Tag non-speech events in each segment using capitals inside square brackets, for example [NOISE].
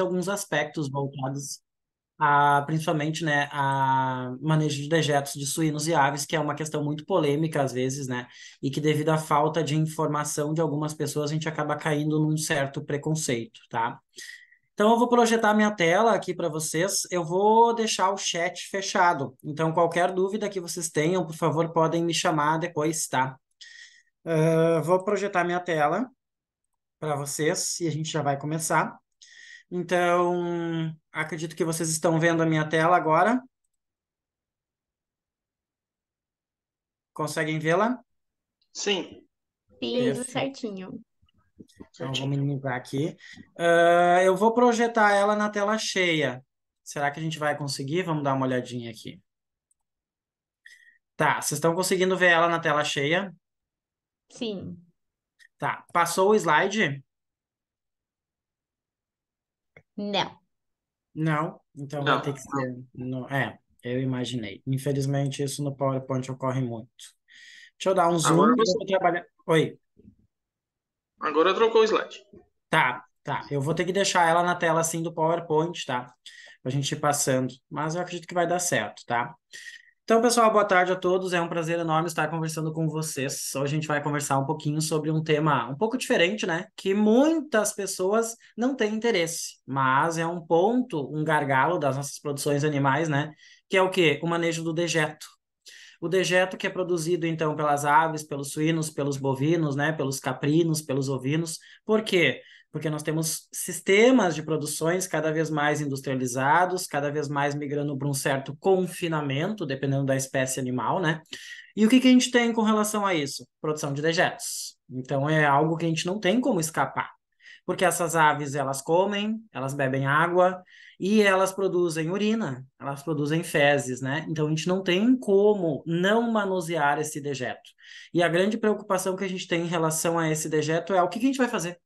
alguns aspectos voltados a, principalmente, né, a manejo de dejetos de suínos e aves, que é uma questão muito polêmica às vezes, né, e que devido à falta de informação de algumas pessoas, a gente acaba caindo num certo preconceito, tá? Então eu vou projetar minha tela aqui para vocês, eu vou deixar o chat fechado, então qualquer dúvida que vocês tenham, por favor, podem me chamar depois, tá? Uh, vou projetar minha tela para vocês e a gente já vai começar. Então, acredito que vocês estão vendo a minha tela agora. Conseguem vê-la? Sim. Isso, certinho. Então, vou minimizar aqui. Uh, eu vou projetar ela na tela cheia. Será que a gente vai conseguir? Vamos dar uma olhadinha aqui. Tá, vocês estão conseguindo ver ela na tela cheia? Sim. Tá, passou o slide? Não. Não? Então vai Não. ter que ser. No... É, eu imaginei. Infelizmente, isso no PowerPoint ocorre muito. Deixa eu dar um zoom. Agora eu você- Oi. Agora trocou o slide. Tá, tá. Eu vou ter que deixar ela na tela assim do PowerPoint, tá? Pra gente ir passando. Mas eu acredito que vai dar certo, tá? Então, pessoal, boa tarde a todos. É um prazer enorme estar conversando com vocês. Hoje a gente vai conversar um pouquinho sobre um tema um pouco diferente, né? Que muitas pessoas não têm interesse, mas é um ponto, um gargalo das nossas produções animais, né? Que é o quê? O manejo do dejeto. O dejeto que é produzido, então, pelas aves, pelos suínos, pelos bovinos, né? Pelos caprinos, pelos ovinos. Por quê? Porque porque nós temos sistemas de produções cada vez mais industrializados, cada vez mais migrando para um certo confinamento, dependendo da espécie animal, né? E o que, que a gente tem com relação a isso? Produção de dejetos. Então é algo que a gente não tem como escapar, porque essas aves elas comem, elas bebem água e elas produzem urina, elas produzem fezes, né? Então a gente não tem como não manusear esse dejeto. E a grande preocupação que a gente tem em relação a esse dejeto é o que, que a gente vai fazer?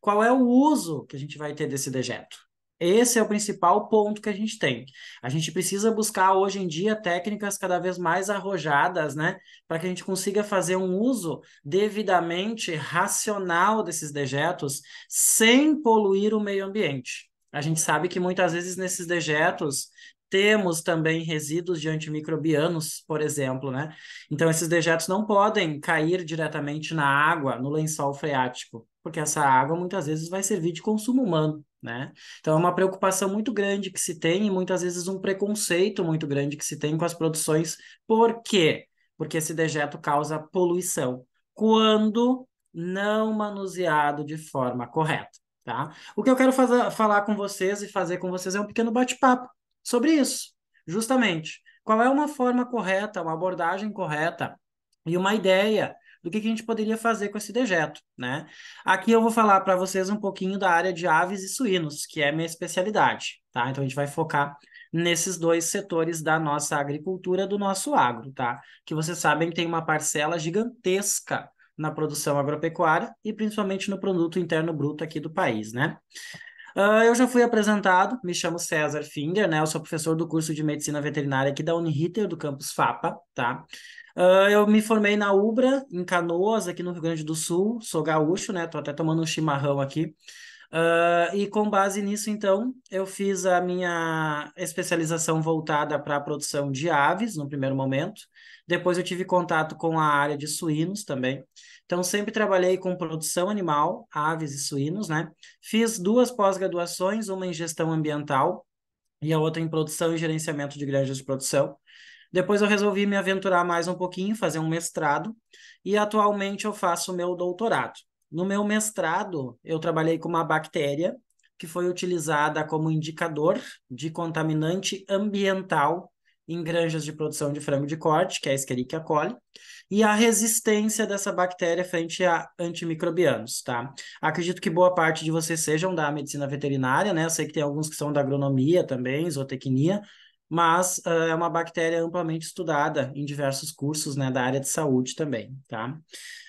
Qual é o uso que a gente vai ter desse dejeto? Esse é o principal ponto que a gente tem. A gente precisa buscar hoje em dia técnicas cada vez mais arrojadas, né, para que a gente consiga fazer um uso devidamente racional desses dejetos sem poluir o meio ambiente. A gente sabe que muitas vezes nesses dejetos temos também resíduos de antimicrobianos, por exemplo, né? Então esses dejetos não podem cair diretamente na água, no lençol freático porque essa água muitas vezes vai servir de consumo humano, né? Então é uma preocupação muito grande que se tem e muitas vezes um preconceito muito grande que se tem com as produções. Por quê? Porque esse dejeto causa poluição quando não manuseado de forma correta, tá? O que eu quero fazer, falar com vocês e fazer com vocês é um pequeno bate-papo sobre isso, justamente. Qual é uma forma correta, uma abordagem correta e uma ideia do que, que a gente poderia fazer com esse dejeto, né? Aqui eu vou falar para vocês um pouquinho da área de aves e suínos, que é minha especialidade, tá? Então a gente vai focar nesses dois setores da nossa agricultura, do nosso agro, tá? Que vocês sabem tem uma parcela gigantesca na produção agropecuária e principalmente no produto interno bruto aqui do país, né? Uh, eu já fui apresentado, me chamo César Finger, né? Eu sou professor do curso de Medicina Veterinária aqui da Uniriter do campus FAPA, tá? Ah, eu me formei na Ubra, em Canoas, aqui no Rio Grande do Sul. Sou gaúcho, né? Tô até tomando um chimarrão aqui. Uh, e com base nisso, então, eu fiz a minha especialização voltada para a produção de aves, no primeiro momento. Depois eu tive contato com a área de suínos também. Então, sempre trabalhei com produção animal, aves e suínos, né? Fiz duas pós-graduações, uma em gestão ambiental e a outra em produção e gerenciamento de granjas de produção. Depois eu resolvi me aventurar mais um pouquinho, fazer um mestrado, e atualmente eu faço meu doutorado. No meu mestrado, eu trabalhei com uma bactéria que foi utilizada como indicador de contaminante ambiental em granjas de produção de frango de corte, que é a Escherichia coli, e a resistência dessa bactéria frente a antimicrobianos, tá? Acredito que boa parte de vocês sejam da medicina veterinária, né? Eu sei que tem alguns que são da agronomia também, zootecnia, mas uh, é uma bactéria amplamente estudada em diversos cursos né, da área de saúde também, tá?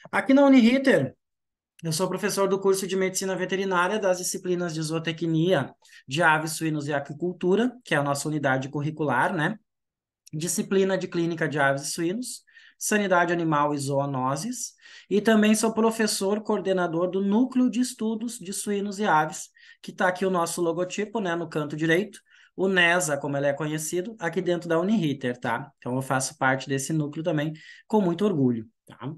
Aqui na Uniriter, eu sou professor do curso de Medicina Veterinária das disciplinas de Zootecnia de Aves, Suínos e Aquicultura, que é a nossa unidade curricular, né? Disciplina de Clínica de Aves e Suínos, Sanidade Animal e Zoonoses, e também sou professor coordenador do Núcleo de Estudos de Suínos e Aves, que está aqui o nosso logotipo, né, no canto direito, o NESA, como ele é conhecido, aqui dentro da Uniriter, tá? Então eu faço parte desse núcleo também com muito orgulho, tá?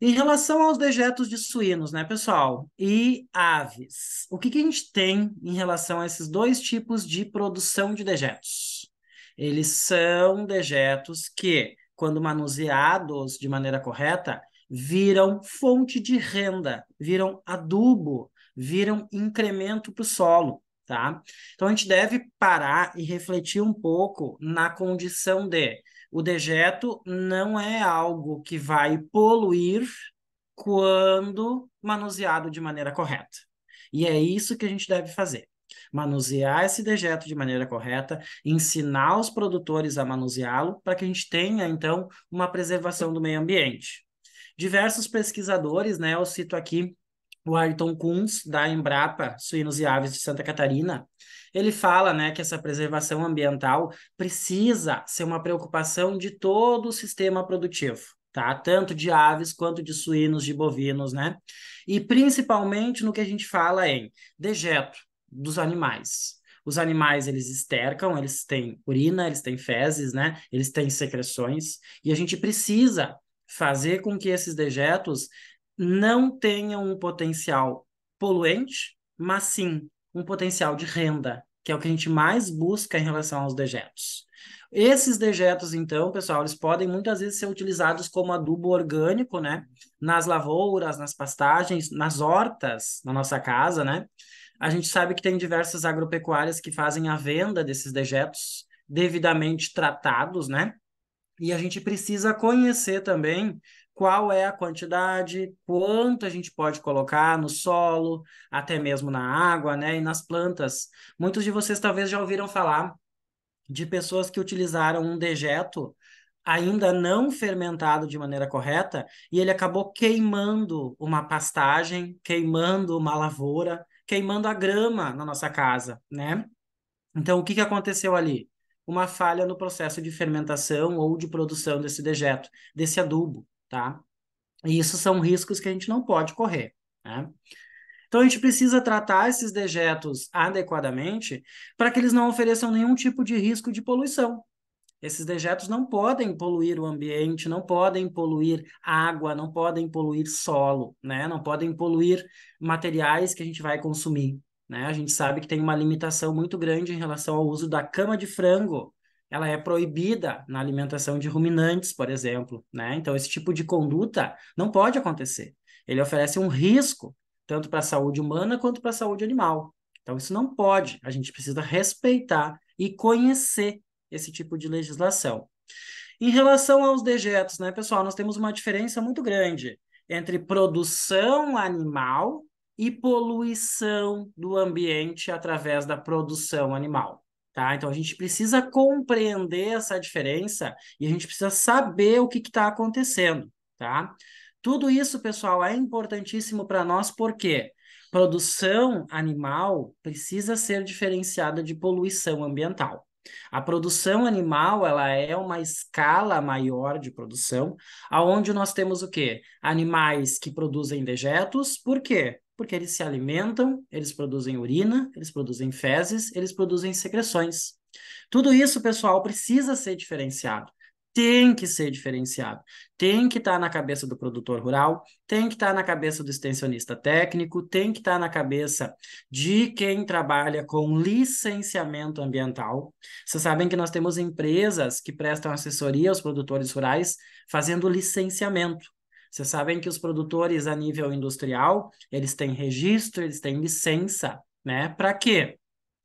Em relação aos dejetos de suínos, né, pessoal, e aves, o que, que a gente tem em relação a esses dois tipos de produção de dejetos? Eles são dejetos que, quando manuseados de maneira correta, viram fonte de renda, viram adubo, viram incremento para o solo tá? Então a gente deve parar e refletir um pouco na condição de o dejeto não é algo que vai poluir quando manuseado de maneira correta. E é isso que a gente deve fazer. Manusear esse dejeto de maneira correta, ensinar os produtores a manuseá-lo para que a gente tenha então uma preservação do meio ambiente diversos pesquisadores, né? Eu cito aqui o Ayrton Kunz, da Embrapa Suínos e Aves de Santa Catarina, ele fala né, que essa preservação ambiental precisa ser uma preocupação de todo o sistema produtivo. Tá? Tanto de aves quanto de suínos, de bovinos, né? E principalmente no que a gente fala em dejeto dos animais. Os animais, eles estercam, eles têm urina, eles têm fezes, né? Eles têm secreções. E a gente precisa fazer com que esses dejetos não tenham um potencial poluente, mas sim um potencial de renda, que é o que a gente mais busca em relação aos dejetos. Esses dejetos, então, pessoal, eles podem muitas vezes ser utilizados como adubo orgânico, né? Nas lavouras, nas pastagens, nas hortas, na nossa casa, né? A gente sabe que tem diversas agropecuárias que fazem a venda desses dejetos devidamente tratados, né? E a gente precisa conhecer também qual é a quantidade, quanto a gente pode colocar no solo, até mesmo na água, né, e nas plantas. Muitos de vocês talvez já ouviram falar de pessoas que utilizaram um dejeto ainda não fermentado de maneira correta e ele acabou queimando uma pastagem, queimando uma lavoura, queimando a grama na nossa casa, né? Então, o que, que aconteceu ali? Uma falha no processo de fermentação ou de produção desse dejeto, desse adubo tá? E isso são riscos que a gente não pode correr, né? Então a gente precisa tratar esses dejetos adequadamente para que eles não ofereçam nenhum tipo de risco de poluição. Esses dejetos não podem poluir o ambiente, não podem poluir água, não podem poluir solo, né? Não podem poluir materiais que a gente vai consumir, né? A gente sabe que tem uma limitação muito grande em relação ao uso da cama de frango ela é proibida na alimentação de ruminantes, por exemplo, né? Então esse tipo de conduta não pode acontecer. Ele oferece um risco tanto para a saúde humana quanto para a saúde animal. Então isso não pode. A gente precisa respeitar e conhecer esse tipo de legislação. Em relação aos dejetos, né, pessoal, nós temos uma diferença muito grande entre produção animal e poluição do ambiente através da produção animal. Tá? Então a gente precisa compreender essa diferença e a gente precisa saber o que está acontecendo, tá? Tudo isso, pessoal, é importantíssimo para nós porque produção animal precisa ser diferenciada de poluição ambiental. A produção animal, ela é uma escala maior de produção, aonde nós temos o quê? Animais que produzem dejetos, por quê? Porque eles se alimentam, eles produzem urina, eles produzem fezes, eles produzem secreções. Tudo isso, pessoal, precisa ser diferenciado tem que ser diferenciado. Tem que estar tá na cabeça do produtor rural, tem que estar tá na cabeça do extensionista técnico, tem que estar tá na cabeça de quem trabalha com licenciamento ambiental. Vocês sabem que nós temos empresas que prestam assessoria aos produtores rurais fazendo licenciamento. Vocês sabem que os produtores a nível industrial, eles têm registro, eles têm licença, né? Para quê?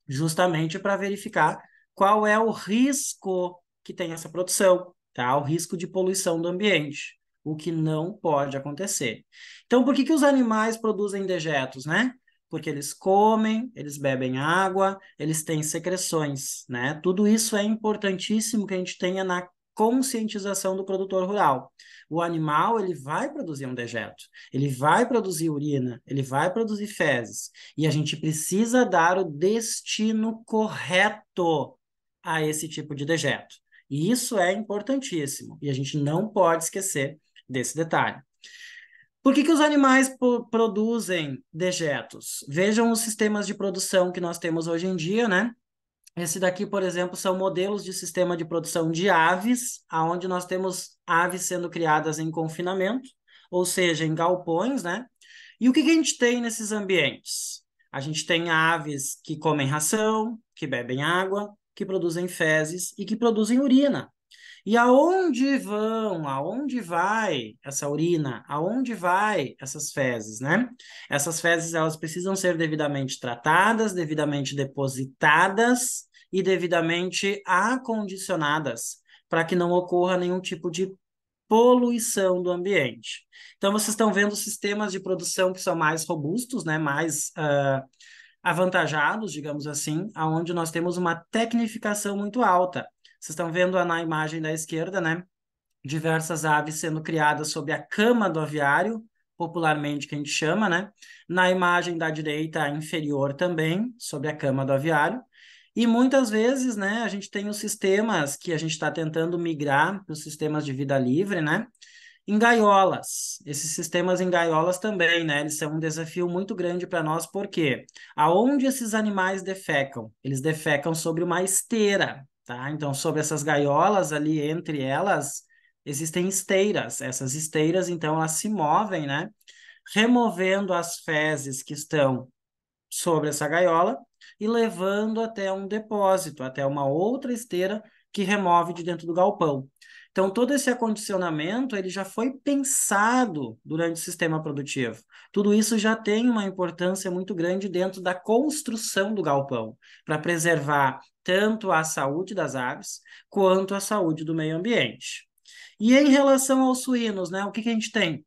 Justamente para verificar qual é o risco que tem essa produção, tá? O risco de poluição do ambiente, o que não pode acontecer. Então, por que, que os animais produzem dejetos, né? Porque eles comem, eles bebem água, eles têm secreções, né? Tudo isso é importantíssimo que a gente tenha na conscientização do produtor rural. O animal ele vai produzir um dejeto, ele vai produzir urina, ele vai produzir fezes e a gente precisa dar o destino correto a esse tipo de dejeto. E isso é importantíssimo e a gente não pode esquecer desse detalhe. Por que, que os animais produzem dejetos? Vejam os sistemas de produção que nós temos hoje em dia, né? Esse daqui, por exemplo, são modelos de sistema de produção de aves, aonde nós temos aves sendo criadas em confinamento, ou seja, em galpões, né? E o que, que a gente tem nesses ambientes? A gente tem aves que comem ração, que bebem água, que produzem fezes e que produzem urina. E aonde vão, aonde vai essa urina, aonde vai essas fezes, né? Essas fezes, elas precisam ser devidamente tratadas, devidamente depositadas e devidamente acondicionadas para que não ocorra nenhum tipo de poluição do ambiente. Então, vocês estão vendo sistemas de produção que são mais robustos, né? mais uh, avantajados, digamos assim, aonde nós temos uma tecnificação muito alta. Vocês estão vendo na imagem da esquerda, né? Diversas aves sendo criadas sob a cama do aviário, popularmente que a gente chama, né? Na imagem da direita inferior também, sob a cama do aviário. E muitas vezes, né, a gente tem os sistemas que a gente está tentando migrar para os sistemas de vida livre, né? Em gaiolas. Esses sistemas em gaiolas também, né? Eles são um desafio muito grande para nós, porque aonde esses animais defecam? Eles defecam sobre uma esteira. Tá? Então, sobre essas gaiolas ali, entre elas, existem esteiras. Essas esteiras, então, elas se movem, né? Removendo as fezes que estão sobre essa gaiola e levando até um depósito, até uma outra esteira que remove de dentro do galpão. Então, todo esse acondicionamento ele já foi pensado durante o sistema produtivo. Tudo isso já tem uma importância muito grande dentro da construção do galpão, para preservar tanto a saúde das aves quanto a saúde do meio ambiente. E em relação aos suínos, né, o que, que a gente tem?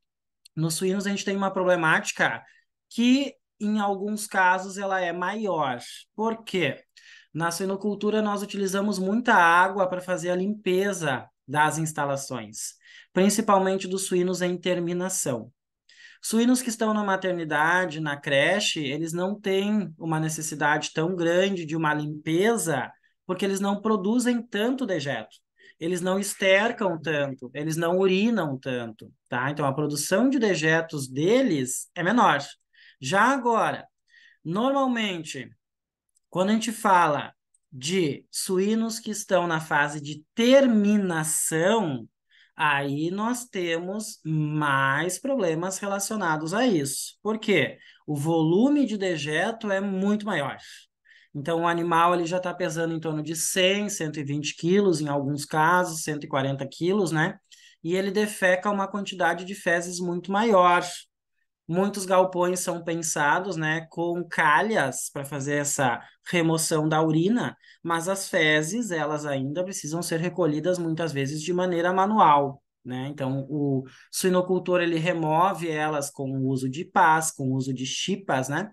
Nos suínos, a gente tem uma problemática que, em alguns casos, ela é maior. Por quê? Na suinocultura, nós utilizamos muita água para fazer a limpeza das instalações, principalmente dos suínos em terminação. Suínos que estão na maternidade, na creche, eles não têm uma necessidade tão grande de uma limpeza, porque eles não produzem tanto dejeto. Eles não estercam tanto, eles não urinam tanto, tá? Então a produção de dejetos deles é menor. Já agora, normalmente, quando a gente fala de suínos que estão na fase de terminação, aí nós temos mais problemas relacionados a isso. Por quê? O volume de dejeto é muito maior. Então, o animal ele já está pesando em torno de 100, 120 quilos, em alguns casos, 140 quilos, né? E ele defeca uma quantidade de fezes muito maior. Muitos galpões são pensados né, com calhas para fazer essa remoção da urina, mas as fezes elas ainda precisam ser recolhidas muitas vezes de maneira manual. Né? Então, o suinocultor ele remove elas com o uso de pás, com o uso de chipas, né?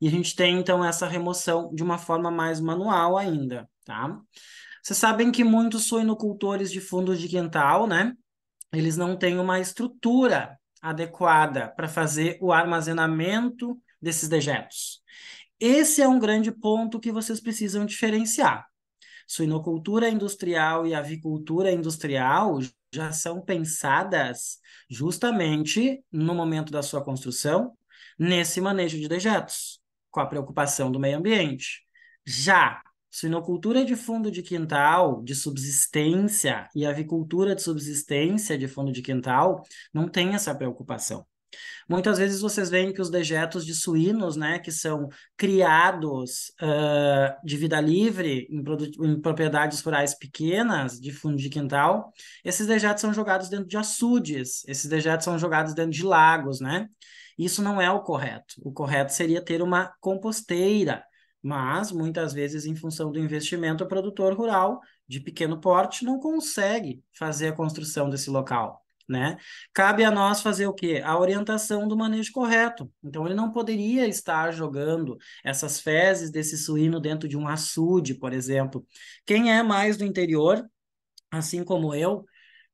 E a gente tem, então, essa remoção de uma forma mais manual ainda, tá? Vocês sabem que muitos suinocultores de fundo de quintal, né? Eles não têm uma estrutura adequada para fazer o armazenamento desses dejetos. Esse é um grande ponto que vocês precisam diferenciar. Suinocultura industrial e avicultura industrial já são pensadas justamente no momento da sua construção, nesse manejo de dejetos, com a preocupação do meio ambiente. Já Suinocultura de fundo de quintal, de subsistência, e avicultura de subsistência de fundo de quintal não tem essa preocupação. Muitas vezes vocês veem que os dejetos de suínos, né, que são criados uh, de vida livre em, em, propriedades rurais pequenas, de fundo de quintal, esses dejetos são jogados dentro de açudes, esses dejetos são jogados dentro de lagos, né? Isso não é o correto. O correto seria ter uma composteira, mas, muitas vezes, em função do investimento, o produtor rural de pequeno porte não consegue fazer a construção desse local. Né? Cabe a nós fazer o quê? A orientação do manejo correto. Então, ele não poderia estar jogando essas fezes desse suíno dentro de um açude, por exemplo. Quem é mais do interior, assim como eu,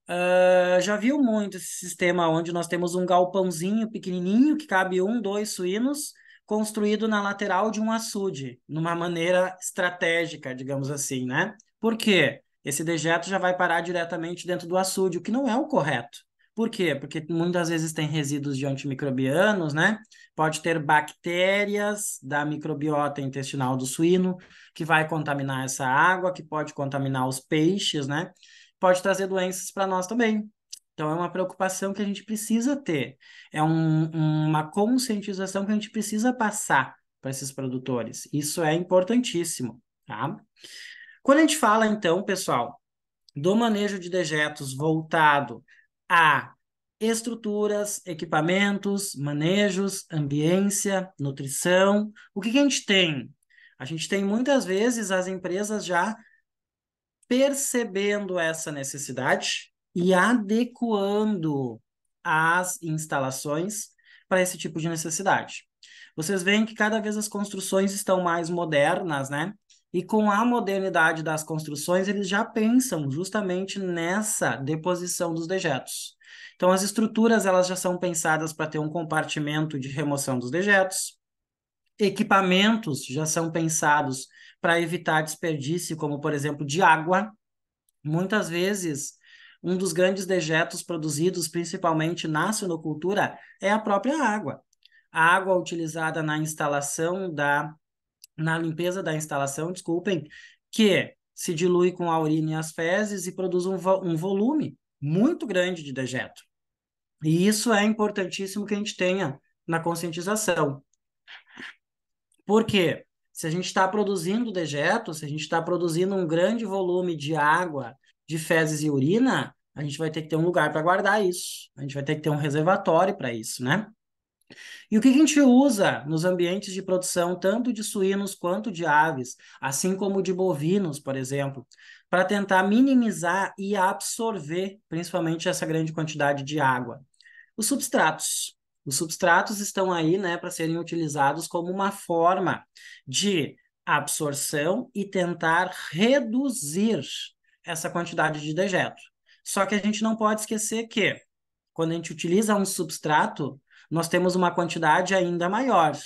uh, já viu muito esse sistema onde nós temos um galpãozinho pequenininho que cabe um, dois suínos, construído na lateral de um açude, numa maneira estratégica, digamos assim, né? Por quê? Esse dejeto já vai parar diretamente dentro do açude, o que não é o correto. Por quê? Porque muitas vezes tem resíduos de antimicrobianos, né? Pode ter bactérias da microbiota intestinal do suíno, que vai contaminar essa água, que pode contaminar os peixes, né? Pode trazer doenças para nós também, então, é uma preocupação que a gente precisa ter, é um, uma conscientização que a gente precisa passar para esses produtores. Isso é importantíssimo, tá? Quando a gente fala, então, pessoal, do manejo de dejetos voltado a estruturas, equipamentos, manejos, ambiência, nutrição, o que, que a gente tem? A gente tem muitas vezes as empresas já percebendo essa necessidade, e adequando as instalações para esse tipo de necessidade. Vocês veem que cada vez as construções estão mais modernas, né? E com a modernidade das construções, eles já pensam justamente nessa deposição dos dejetos. Então, as estruturas elas já são pensadas para ter um compartimento de remoção dos dejetos, equipamentos já são pensados para evitar desperdício, como por exemplo de água. Muitas vezes um dos grandes dejetos produzidos principalmente na sinocultura, é a própria água. A água utilizada na instalação da na limpeza da instalação, desculpem, que se dilui com a urina e as fezes e produz um, vo um volume muito grande de dejeto. E isso é importantíssimo que a gente tenha na conscientização. Por quê? Se a gente está produzindo dejeto, se a gente está produzindo um grande volume de água, de fezes e urina, a gente vai ter que ter um lugar para guardar isso, a gente vai ter que ter um reservatório para isso, né? E o que a gente usa nos ambientes de produção, tanto de suínos quanto de aves, assim como de bovinos, por exemplo, para tentar minimizar e absorver principalmente essa grande quantidade de água? Os substratos. Os substratos estão aí né, para serem utilizados como uma forma de absorção e tentar reduzir essa quantidade de dejeto. Só que a gente não pode esquecer que quando a gente utiliza um substrato, nós temos uma quantidade ainda maior.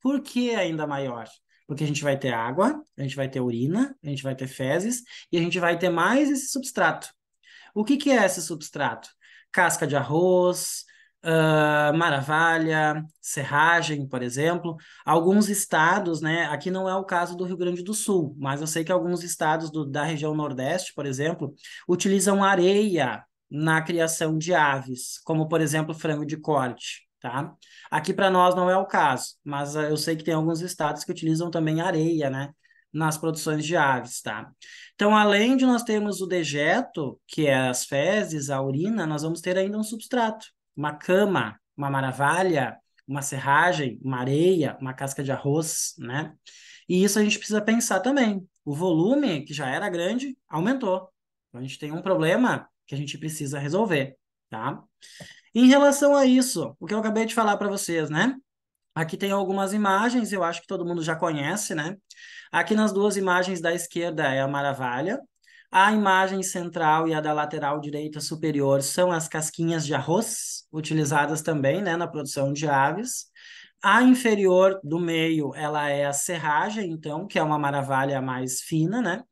Por que ainda maior? Porque a gente vai ter água, a gente vai ter urina, a gente vai ter fezes e a gente vai ter mais esse substrato. O que, que é esse substrato? Casca de arroz, uh, Maravalha, Serragem, por exemplo. Alguns estados, né? Aqui não é o caso do Rio Grande do Sul, mas eu sei que alguns estados do, da região Nordeste, por exemplo, utilizam areia na criação de aves, como por exemplo frango de corte. Tá? Aqui para nós não é o caso, mas ah, eu sei que tem alguns estados que utilizam também areia, né? nas produções de aves, tá? Então, além de nós termos o dejeto, que é as fezes, a urina, nós vamos ter ainda um substrato, uma cama, uma maravalha, uma serragem, uma areia, uma casca de arroz, né? E isso a gente precisa pensar também. O volume, que já era grande, aumentou. Então a gente tem um problema que a gente precisa resolver, tá? Em relação a isso, o que eu acabei de falar para vocês, né? Aqui tem algumas imagens, eu acho que todo mundo já conhece, né? Aqui nas duas imagens da esquerda é a maravalha a imagem central e a da lateral direita superior são as casquinhas de arroz, utilizadas também né, na produção de aves. A inferior do meio, ela é a serragem, então, que é uma maravalha mais fina, né?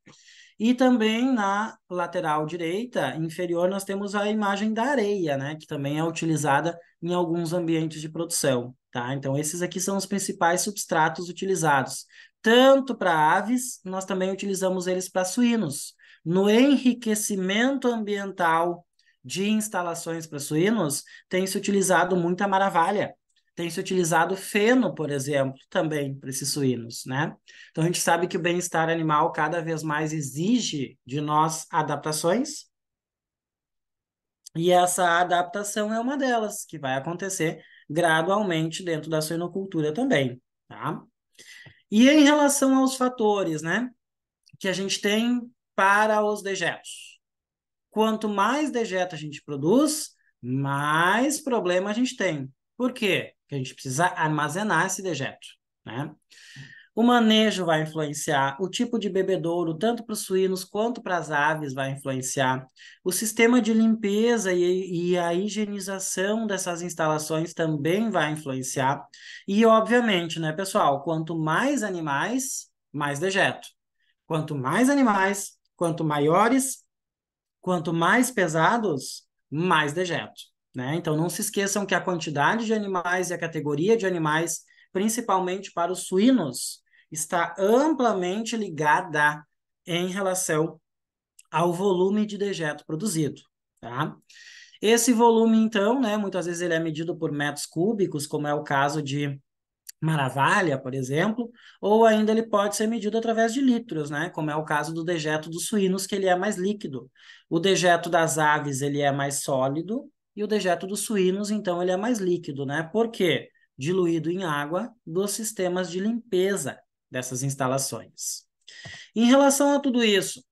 E também na lateral direita, inferior, nós temos a imagem da areia, né? Que também é utilizada em alguns ambientes de produção, tá? Então, esses aqui são os principais substratos utilizados. Tanto para aves, nós também utilizamos eles para suínos no enriquecimento ambiental de instalações para suínos, tem se utilizado muita maravilha. Tem se utilizado feno, por exemplo, também para esses suínos, né? Então a gente sabe que o bem-estar animal cada vez mais exige de nós adaptações. E essa adaptação é uma delas que vai acontecer gradualmente dentro da suinocultura também, tá? E em relação aos fatores, né? Que a gente tem para os dejetos. Quanto mais dejeto a gente produz, mais problema a gente tem. Por quê? Porque a gente precisa armazenar esse dejeto. Né? O manejo vai influenciar, o tipo de bebedouro, tanto para os suínos quanto para as aves, vai influenciar. O sistema de limpeza e, e a higienização dessas instalações também vai influenciar. E, obviamente, né, pessoal, quanto mais animais, mais dejeto. Quanto mais animais, Quanto maiores, quanto mais pesados, mais dejeto. Né? Então, não se esqueçam que a quantidade de animais e a categoria de animais, principalmente para os suínos, está amplamente ligada em relação ao volume de dejeto produzido. Tá? Esse volume, então, né, muitas vezes ele é medido por metros cúbicos, como é o caso de maravalha, por exemplo, ou ainda ele pode ser medido através de litros, né? Como é o caso do dejeto dos suínos, que ele é mais líquido. O dejeto das aves, ele é mais sólido, e o dejeto dos suínos, então, ele é mais líquido, né? Por quê? Diluído em água dos sistemas de limpeza dessas instalações. Em relação a tudo isso,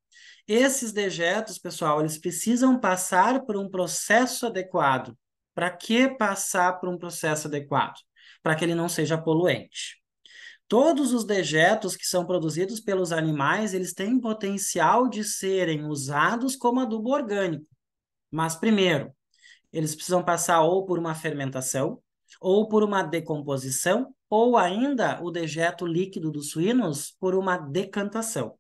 esses dejetos, pessoal, eles precisam passar por um processo adequado. Para que passar por um processo adequado? para que ele não seja poluente. Todos os dejetos que são produzidos pelos animais, eles têm potencial de serem usados como adubo orgânico. Mas primeiro, eles precisam passar ou por uma fermentação, ou por uma decomposição, ou ainda o dejeto líquido dos suínos por uma decantação.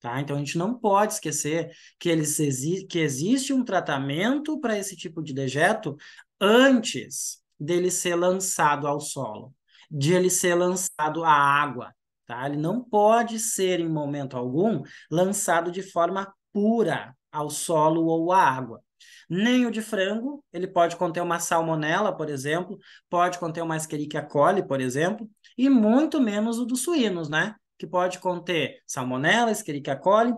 Tá? Então a gente não pode esquecer que, eles exi que existe um tratamento para esse tipo de dejeto antes dele ser lançado ao solo, de ele ser lançado à água. Tá? Ele não pode ser, em momento algum, lançado de forma pura ao solo ou à água. Nem o de frango, ele pode conter uma salmonela, por exemplo, pode conter uma Escherichia coli, por exemplo, e muito menos o dos suínos, né? Que pode conter salmonela, Escherichia coli,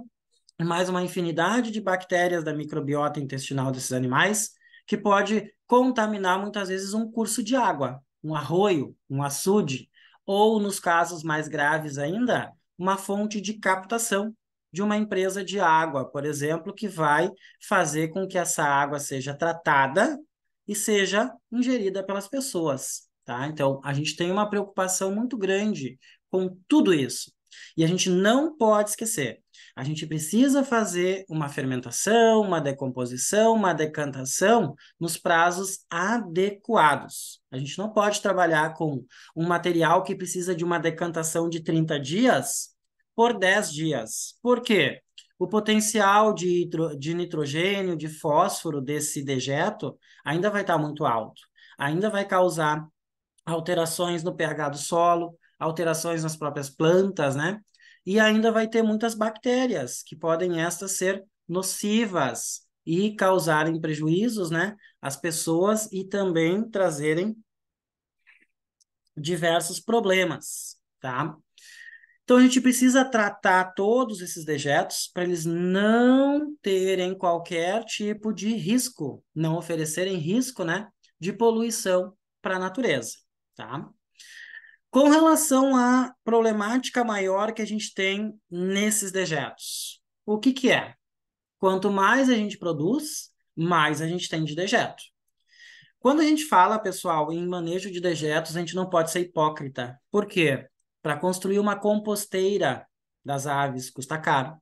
mais uma infinidade de bactérias da microbiota intestinal desses animais, que pode contaminar muitas vezes um curso de água, um arroio, um açude, ou, nos casos mais graves ainda, uma fonte de captação de uma empresa de água, por exemplo, que vai fazer com que essa água seja tratada e seja ingerida pelas pessoas. Tá? Então, a gente tem uma preocupação muito grande com tudo isso. E a gente não pode esquecer a gente precisa fazer uma fermentação, uma decomposição, uma decantação nos prazos adequados. A gente não pode trabalhar com um material que precisa de uma decantação de 30 dias por 10 dias. Por quê? O potencial de, de nitrogênio, de fósforo desse dejeto ainda vai estar muito alto, ainda vai causar alterações no pH do solo, alterações nas próprias plantas, né? e ainda vai ter muitas bactérias, que podem estas ser nocivas e causarem prejuízos, né, às pessoas e também trazerem diversos problemas, tá? Então a gente precisa tratar todos esses dejetos para eles não terem qualquer tipo de risco, não oferecerem risco, né, de poluição para a natureza, tá? Com relação à problemática maior que a gente tem nesses dejetos, o que, que é? Quanto mais a gente produz, mais a gente tem de dejeto. Quando a gente fala, pessoal, em manejo de dejetos, a gente não pode ser hipócrita. Por quê? Para construir uma composteira das aves custa caro.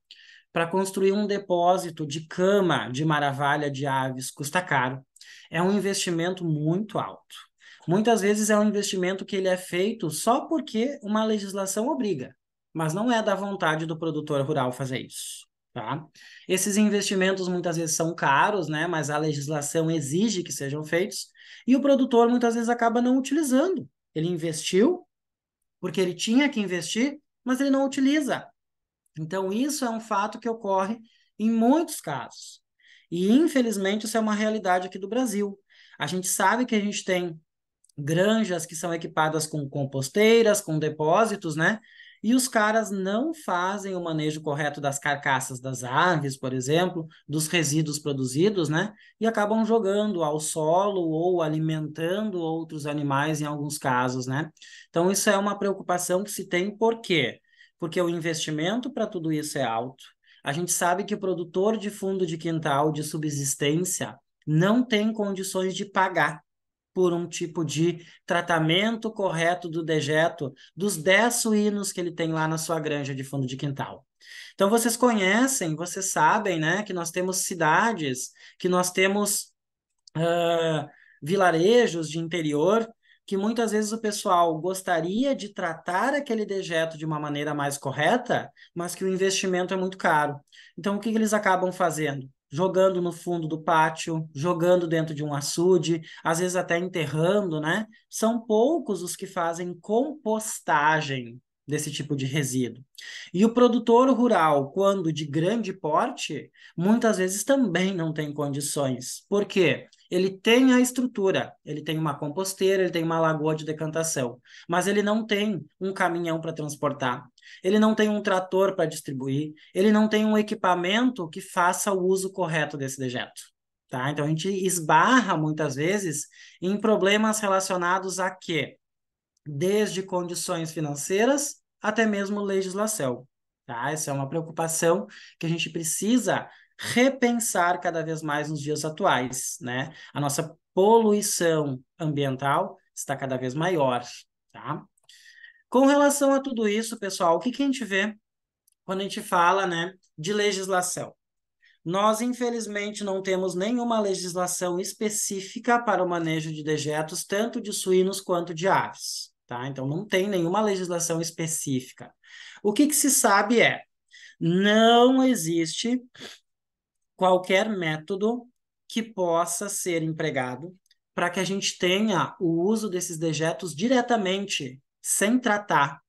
Para construir um depósito de cama de maravalha de aves custa caro. É um investimento muito alto. Muitas vezes é um investimento que ele é feito só porque uma legislação obriga, mas não é da vontade do produtor rural fazer isso. Tá? Esses investimentos muitas vezes são caros, né? mas a legislação exige que sejam feitos, e o produtor muitas vezes acaba não utilizando. Ele investiu porque ele tinha que investir, mas ele não utiliza. Então, isso é um fato que ocorre em muitos casos. E, infelizmente, isso é uma realidade aqui do Brasil. A gente sabe que a gente tem granjas que são equipadas com composteiras, com depósitos, né? E os caras não fazem o manejo correto das carcaças das aves, por exemplo, dos resíduos produzidos, né? E acabam jogando ao solo ou alimentando outros animais em alguns casos, né? Então, isso é uma preocupação que se tem, por quê? Porque o investimento para tudo isso é alto. A gente sabe que o produtor de fundo de quintal de subsistência não tem condições de pagar por um tipo de tratamento correto do dejeto dos 10 suínos que ele tem lá na sua granja de fundo de quintal. Então vocês conhecem, vocês sabem, né, que nós temos cidades, que nós temos uh, vilarejos de interior que muitas vezes o pessoal gostaria de tratar aquele dejeto de uma maneira mais correta, mas que o investimento é muito caro. Então, o que, que eles acabam fazendo? jogando no fundo do pátio, jogando dentro de um açude, às vezes até enterrando, né? São poucos os que fazem compostagem desse tipo de resíduo. E o produtor rural, quando de grande porte, muitas vezes também não tem condições. Por quê? ele tem a estrutura, ele tem uma composteira, ele tem uma lagoa de decantação, mas ele não tem um caminhão para transportar, ele não tem um trator para distribuir, ele não tem um equipamento que faça o uso correto desse dejeto. Tá? Então a gente esbarra muitas vezes em problemas relacionados a quê? Desde condições financeiras até mesmo legislação. Tá? Essa é uma preocupação que a gente precisa repensar cada vez mais nos dias atuais, né? A nossa poluição ambiental está cada vez maior, tá? Com relação a tudo isso, pessoal, o que, que a gente vê quando a gente fala, né, de legislação? Nós, infelizmente, não temos nenhuma legislação específica para o manejo de dejetos, tanto de suínos quanto de aves. Tá? Então, não tem nenhuma legislação específica. O que, que se sabe é: não existe qualquer método que possa ser empregado para que a gente tenha o uso desses dejetos diretamente, sem tratar,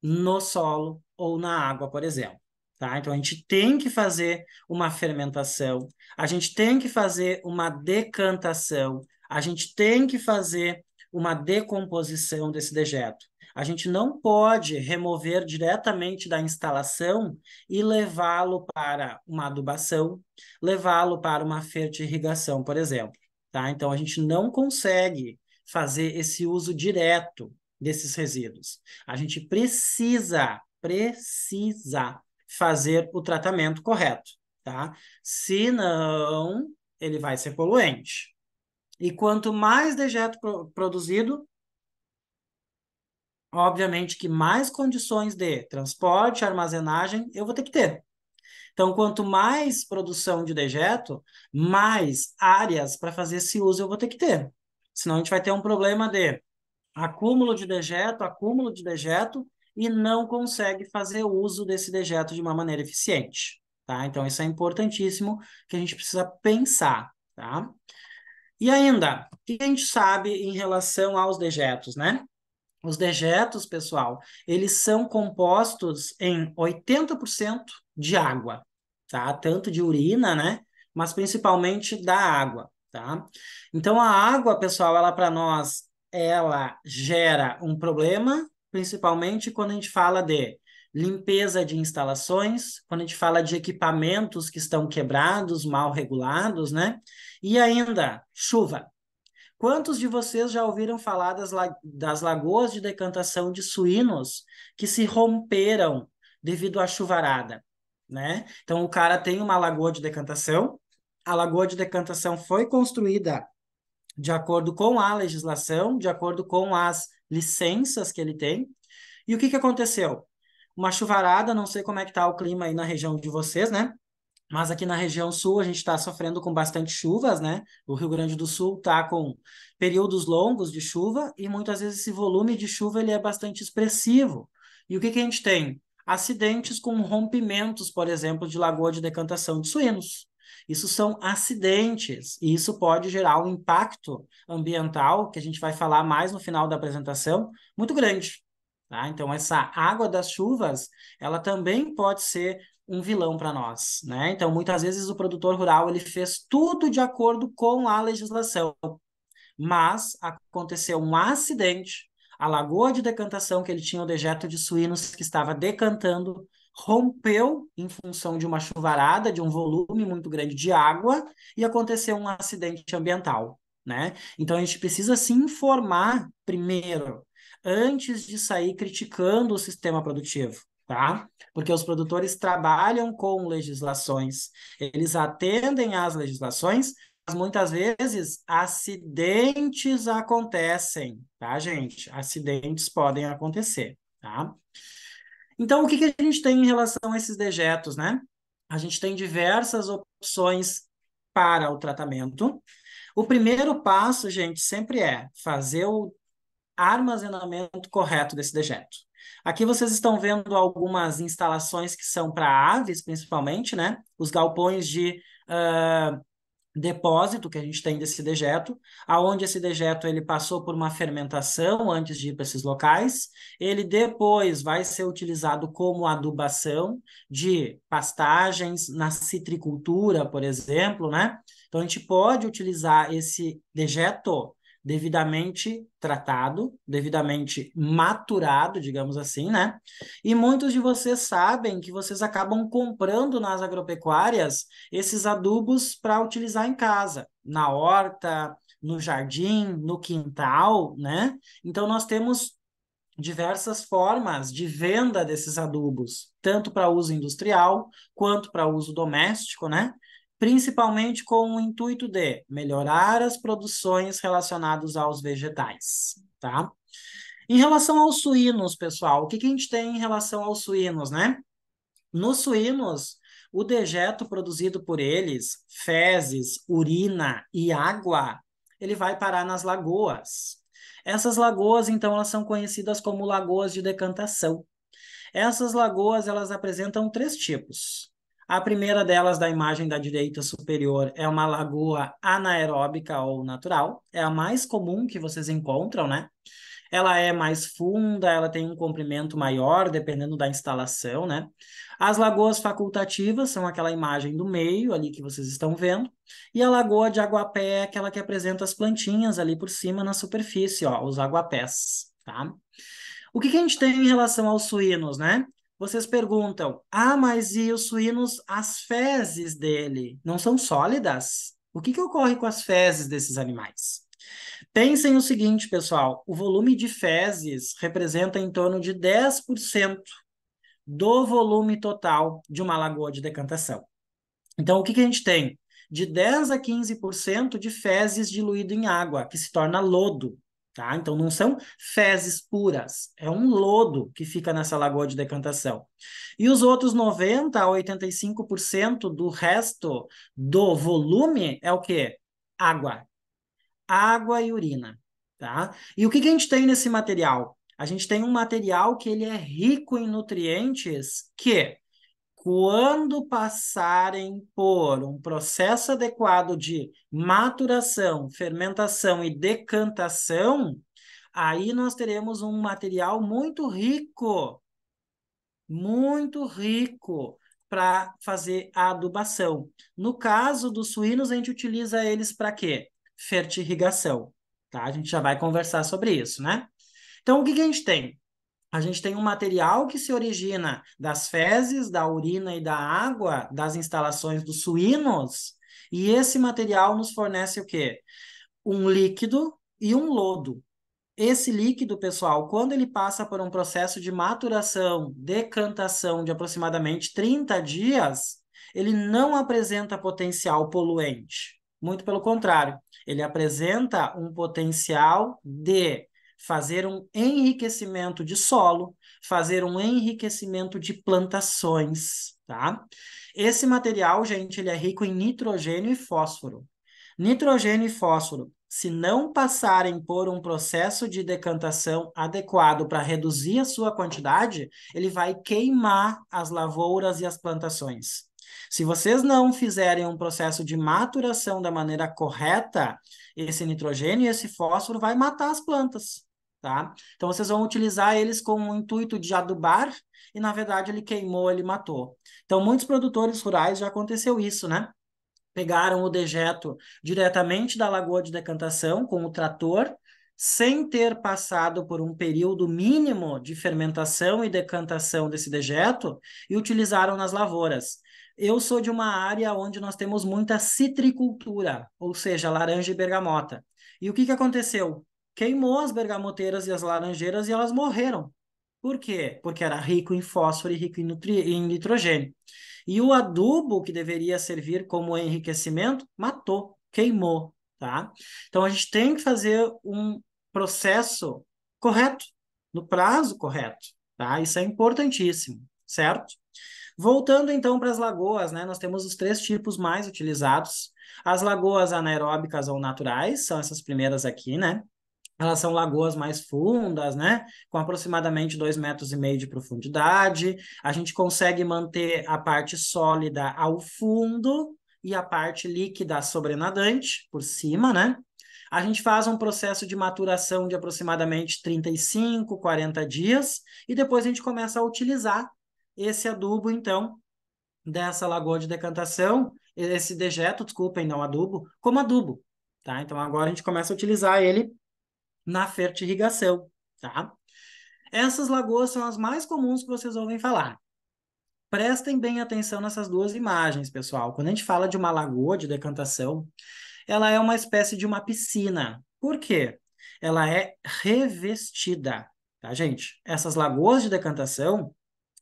no solo ou na água, por exemplo. Tá? Então, a gente tem que fazer uma fermentação, a gente tem que fazer uma decantação, a gente tem que fazer uma decomposição desse dejeto. A gente não pode remover diretamente da instalação e levá-lo para uma adubação, levá-lo para uma fertirrigação, por exemplo. Tá? Então, a gente não consegue fazer esse uso direto desses resíduos. A gente precisa, precisa fazer o tratamento correto, tá? Senão, ele vai ser poluente. E quanto mais dejeto produzido, obviamente que mais condições de transporte, armazenagem eu vou ter que ter. Então, quanto mais produção de dejeto, mais áreas para fazer esse uso eu vou ter que ter. Senão a gente vai ter um problema de acúmulo de dejeto, acúmulo de dejeto e não consegue fazer uso desse dejeto de uma maneira eficiente, tá? Então isso é importantíssimo que a gente precisa pensar, tá? E ainda, o que a gente sabe em relação aos dejetos, né? Os dejetos, pessoal, eles são compostos em 80% de água, tá? Tanto de urina, né? Mas principalmente da água, tá? Então a água, pessoal, ela para nós ela gera um problema, principalmente quando a gente fala de limpeza de instalações, quando a gente fala de equipamentos que estão quebrados, mal regulados, né? E ainda chuva, Quantos de vocês já ouviram falar das, das lagoas de decantação de suínos que se romperam devido à chuvarada? Né? Então, o cara tem uma lagoa de decantação, a lagoa de decantação foi construída de acordo com a legislação, de acordo com as licenças que ele tem. E o que, que aconteceu? Uma chuvarada, não sei como é que está o clima aí na região de vocês, né? Mas aqui na região sul a gente está sofrendo com bastante chuvas, né? O Rio Grande do Sul está com períodos longos de chuva e muitas vezes esse volume de chuva ele é bastante expressivo. E o que, que a gente tem? Acidentes com rompimentos, por exemplo, de lagoa de decantação de suínos. Isso são acidentes e isso pode gerar um impacto ambiental, que a gente vai falar mais no final da apresentação, muito grande. Tá? Então, essa água das chuvas, ela também pode ser um vilão para nós, né? Então, muitas vezes o produtor rural ele fez tudo de acordo com a legislação, mas aconteceu um acidente, a lagoa de decantação que ele tinha o dejeto de suínos que estava decantando rompeu em função de uma chuvarada, de um volume muito grande de água e aconteceu um acidente ambiental, né? Então a gente precisa se informar primeiro antes de sair criticando o sistema produtivo tá? Porque os produtores trabalham com legislações, eles atendem às legislações, mas muitas vezes acidentes acontecem, tá, gente? Acidentes podem acontecer, tá? Então, o que, que a gente tem em relação a esses dejetos, né? A gente tem diversas opções para o tratamento. O primeiro passo, gente, sempre é fazer o armazenamento correto desse dejeto. Aqui vocês estão vendo algumas instalações que são para aves, principalmente, né? Os galpões de uh, depósito que a gente tem desse dejeto, aonde esse dejeto ele passou por uma fermentação antes de ir para esses locais, ele depois vai ser utilizado como adubação de pastagens na citricultura, por exemplo, né? Então a gente pode utilizar esse dejeto devidamente tratado, devidamente maturado, digamos assim, né? E muitos de vocês sabem que vocês acabam comprando nas agropecuárias esses adubos para utilizar em casa, na horta, no jardim, no quintal, né? Então nós temos diversas formas de venda desses adubos, tanto para uso industrial quanto para uso doméstico, né? principalmente com o intuito de melhorar as produções relacionadas aos vegetais, tá? Em relação aos suínos, pessoal, o que, que a gente tem em relação aos suínos, né? Nos suínos, o dejeto produzido por eles, fezes, urina e água, ele vai parar nas lagoas. Essas lagoas, então, elas são conhecidas como lagoas de decantação. Essas lagoas, elas apresentam três tipos. A primeira delas, da imagem da direita superior, é uma lagoa anaeróbica ou natural. É a mais comum que vocês encontram, né? Ela é mais funda, ela tem um comprimento maior, dependendo da instalação, né? As lagoas facultativas são aquela imagem do meio ali que vocês estão vendo. E a lagoa de aguapé é aquela que apresenta as plantinhas ali por cima na superfície, ó, os aguapés, tá? O que, que a gente tem em relação aos suínos, né? vocês perguntam: ah, mas e os suínos, as fezes dele não são sólidas? O que, que ocorre com as fezes desses animais? Pensem o seguinte, pessoal: o volume de fezes representa em torno de 10% do volume total de uma lagoa de decantação. Então, o que, que a gente tem? De 10 a 15% de fezes diluído em água, que se torna lodo. Tá? Então, não são fezes puras, é um lodo que fica nessa lagoa de decantação. E os outros 90% a 85% do resto do volume é o quê? Água. Água e urina. Tá? E o que, que a gente tem nesse material? A gente tem um material que ele é rico em nutrientes que quando passarem por um processo adequado de maturação, fermentação e decantação, aí nós teremos um material muito rico, muito rico para fazer a adubação. No caso dos suínos, a gente utiliza eles para quê? Fertirrigação, tá? A gente já vai conversar sobre isso, né? Então, o que, que a gente tem? a gente tem um material que se origina das fezes, da urina e da água das instalações dos suínos, e esse material nos fornece o quê? Um líquido e um lodo. Esse líquido, pessoal, quando ele passa por um processo de maturação, decantação de aproximadamente 30 dias, ele não apresenta potencial poluente. Muito pelo contrário, ele apresenta um potencial de fazer um enriquecimento de solo, fazer um enriquecimento de plantações, tá? Esse material, gente, ele é rico em nitrogênio e fósforo. Nitrogênio e fósforo, se não passarem por um processo de decantação adequado para reduzir a sua quantidade, ele vai queimar as lavouras e as plantações. Se vocês não fizerem um processo de maturação da maneira correta, esse nitrogênio e esse fósforo vai matar as plantas tá? Então vocês vão utilizar eles com o intuito de adubar e na verdade ele queimou, ele matou. Então muitos produtores rurais já aconteceu isso, né? Pegaram o dejeto diretamente da lagoa de decantação com o trator, sem ter passado por um período mínimo de fermentação e decantação desse dejeto e utilizaram nas lavouras. Eu sou de uma área onde nós temos muita citricultura, ou seja, laranja e bergamota. E o que, que aconteceu? queimou as bergamoteiras e as laranjeiras e elas morreram. Por quê? Porque era rico em fósforo e rico em, em nitrogênio. E o adubo, que deveria servir como enriquecimento, matou, queimou, tá? Então a gente tem que fazer um processo correto, no prazo correto, tá? Isso é importantíssimo, certo? Voltando então para as lagoas, né? Nós temos os três tipos mais utilizados. As lagoas anaeróbicas ou naturais, são essas primeiras aqui, né? Elas são lagoas mais fundas, né? Com aproximadamente dois metros e meio de profundidade. A gente consegue manter a parte sólida ao fundo e a parte líquida sobrenadante por cima, né? A gente faz um processo de maturação de aproximadamente 35, 40 dias e depois a gente começa a utilizar esse adubo, então, dessa lagoa de decantação, esse dejeto, desculpem, não adubo, como adubo, tá? Então agora a gente começa a utilizar ele na fertirrigação, tá? Essas lagoas são as mais comuns que vocês ouvem falar. Prestem bem atenção nessas duas imagens, pessoal. Quando a gente fala de uma lagoa de decantação, ela é uma espécie de uma piscina. Por quê? Ela é revestida, tá, gente? Essas lagoas de decantação,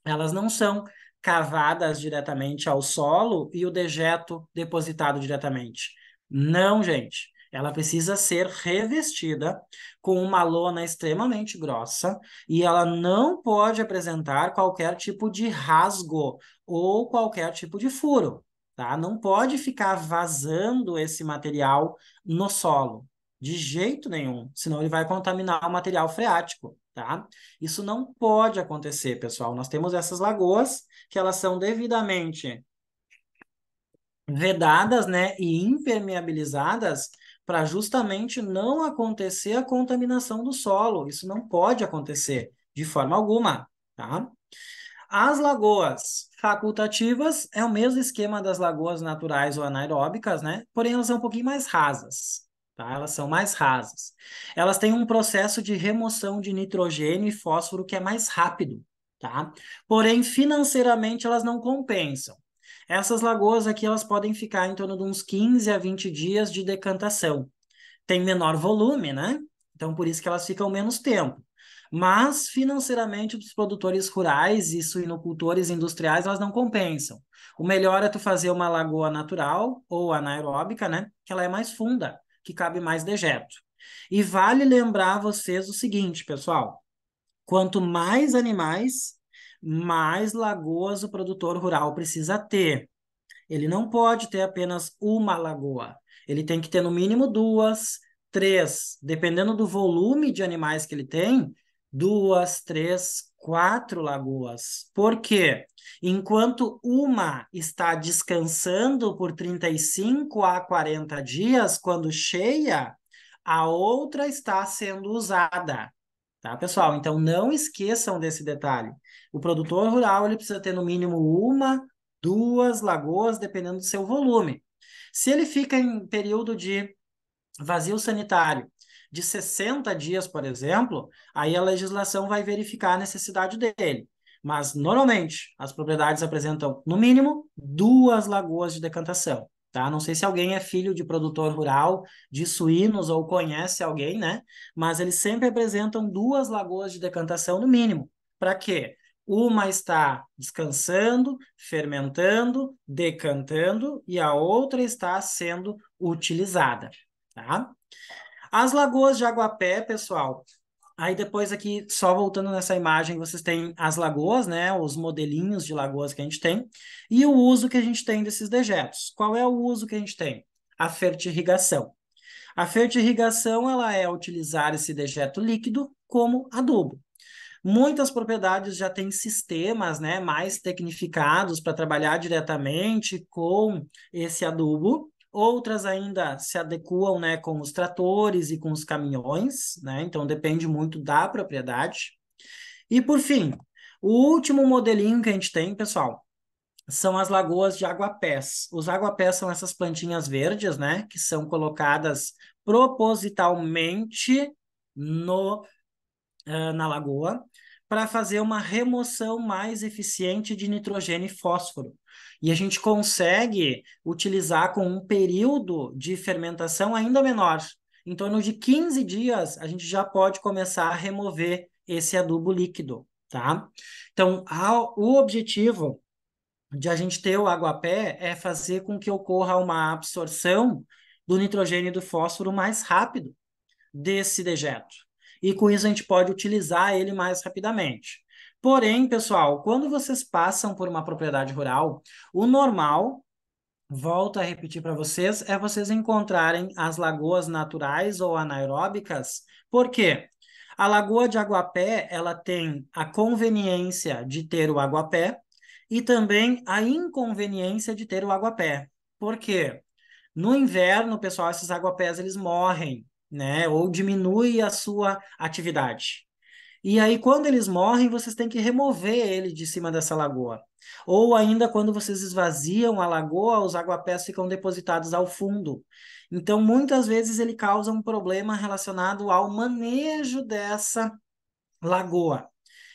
elas não são cavadas diretamente ao solo e o dejeto depositado diretamente. Não, gente. Ela precisa ser revestida com uma lona extremamente grossa e ela não pode apresentar qualquer tipo de rasgo ou qualquer tipo de furo, tá? Não pode ficar vazando esse material no solo, de jeito nenhum, senão ele vai contaminar o material freático, tá? Isso não pode acontecer, pessoal. Nós temos essas lagoas que elas são devidamente vedadas, né, e impermeabilizadas para justamente não acontecer a contaminação do solo. Isso não pode acontecer de forma alguma, tá? As lagoas facultativas é o mesmo esquema das lagoas naturais ou anaeróbicas, né? Porém, elas são um pouquinho mais rasas, tá? Elas são mais rasas. Elas têm um processo de remoção de nitrogênio e fósforo que é mais rápido, tá? Porém, financeiramente, elas não compensam. Essas lagoas aqui elas podem ficar em torno de uns 15 a 20 dias de decantação. Tem menor volume, né? Então, por isso que elas ficam menos tempo. Mas, financeiramente, os produtores rurais e suinocultores industriais, elas não compensam. O melhor é tu fazer uma lagoa natural ou anaeróbica, né? Que ela é mais funda, que cabe mais dejeto. E vale lembrar vocês o seguinte, pessoal. Quanto mais animais, mais lagoas o produtor rural precisa ter. Ele não pode ter apenas uma lagoa. Ele tem que ter no mínimo duas, três, dependendo do volume de animais que ele tem, duas, três, quatro lagoas. Por quê? Enquanto uma está descansando por 35 a 40 dias, quando cheia, a outra está sendo usada. Tá, pessoal? Então, não esqueçam desse detalhe. O produtor rural ele precisa ter no mínimo uma, duas lagoas, dependendo do seu volume. Se ele fica em período de vazio sanitário de 60 dias, por exemplo, aí a legislação vai verificar a necessidade dele. Mas, normalmente, as propriedades apresentam, no mínimo, duas lagoas de decantação tá? Não sei se alguém é filho de produtor rural, de suínos ou conhece alguém, né? Mas eles sempre apresentam duas lagoas de decantação no mínimo. Para quê? Uma está descansando, fermentando, decantando e a outra está sendo utilizada, tá? As lagoas de Aguapé, pessoal, Aí depois aqui, só voltando nessa imagem, vocês têm as lagoas, né? Os modelinhos de lagoas que a gente tem e o uso que a gente tem desses dejetos. Qual é o uso que a gente tem? A fertirrigação. A fertirrigação, ela é utilizar esse dejeto líquido como adubo. Muitas propriedades já têm sistemas, né, mais tecnificados para trabalhar diretamente com esse adubo, Outras ainda se adequam né, com os tratores e com os caminhões, né? então depende muito da propriedade. E por fim, o último modelinho que a gente tem, pessoal, são as lagoas de aguapés. Os aguapés são essas plantinhas verdes, né, que são colocadas propositalmente no, uh, na lagoa para fazer uma remoção mais eficiente de nitrogênio e fósforo. E a gente consegue utilizar com um período de fermentação ainda menor. Em torno de 15 dias, a gente já pode começar a remover esse adubo líquido, tá? Então, o objetivo de a gente ter o aguapé é fazer com que ocorra uma absorção do nitrogênio e do fósforo mais rápido desse dejeto e com isso a gente pode utilizar ele mais rapidamente. Porém, pessoal, quando vocês passam por uma propriedade rural, o normal, volto a repetir para vocês, é vocês encontrarem as lagoas naturais ou anaeróbicas. Por quê? A lagoa de Aguapé, ela tem a conveniência de ter o aguapé e também a inconveniência de ter o aguapé. Por quê? No inverno, pessoal, esses aguapés eles morrem né? Ou diminui a sua atividade. E aí, quando eles morrem, vocês têm que remover ele de cima dessa lagoa. Ou ainda, quando vocês esvaziam a lagoa, os aguapés ficam depositados ao fundo. Então, muitas vezes, ele causa um problema relacionado ao manejo dessa lagoa.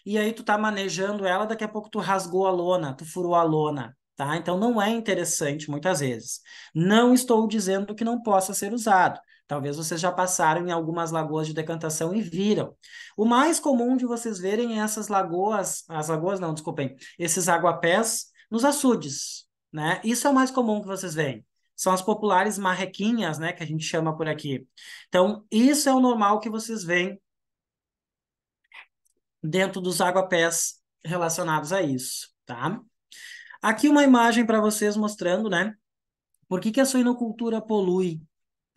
E aí, tu tá manejando ela, daqui a pouco tu rasgou a lona, tu furou a lona. Tá? Então, não é interessante muitas vezes. Não estou dizendo que não possa ser usado. Talvez vocês já passaram em algumas lagoas de decantação e viram. O mais comum de vocês verem é essas lagoas, as lagoas não, desculpem, esses aguapés nos açudes, né? Isso é o mais comum que vocês veem. São as populares marrequinhas, né, que a gente chama por aqui. Então, isso é o normal que vocês veem dentro dos aguapés relacionados a isso, tá? Aqui uma imagem para vocês mostrando, né? Por que, que a suinocultura polui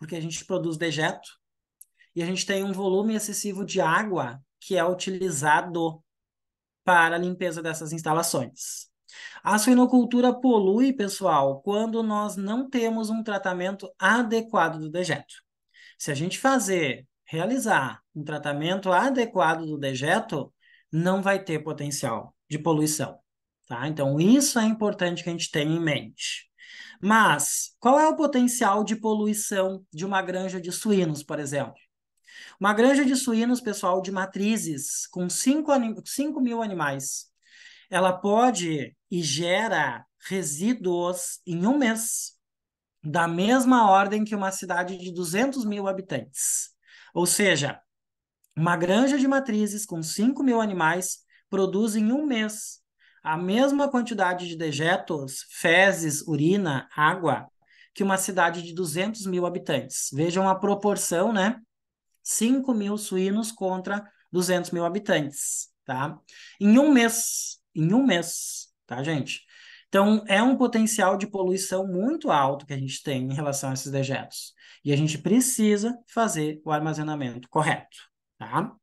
porque a gente produz dejeto, e a gente tem um volume excessivo de água que é utilizado para a limpeza dessas instalações. A suinocultura polui, pessoal, quando nós não temos um tratamento adequado do dejeto. Se a gente fazer, realizar um tratamento adequado do dejeto, não vai ter potencial de poluição, tá? Então, isso é importante que a gente tenha em mente. Mas qual é o potencial de poluição de uma granja de suínos, por exemplo? Uma granja de suínos, pessoal, de matrizes, com 5 mil animais, ela pode e gera resíduos em um mês, da mesma ordem que uma cidade de 200 mil habitantes. Ou seja, uma granja de matrizes com 5 mil animais produz em um mês a mesma quantidade de dejetos, fezes, urina, água, que uma cidade de 200 mil habitantes. Vejam a proporção, né? 5 mil suínos contra 200 mil habitantes, tá? Em um mês, em um mês, tá, gente? Então, é um potencial de poluição muito alto que a gente tem em relação a esses dejetos. E a gente precisa fazer o armazenamento correto, tá?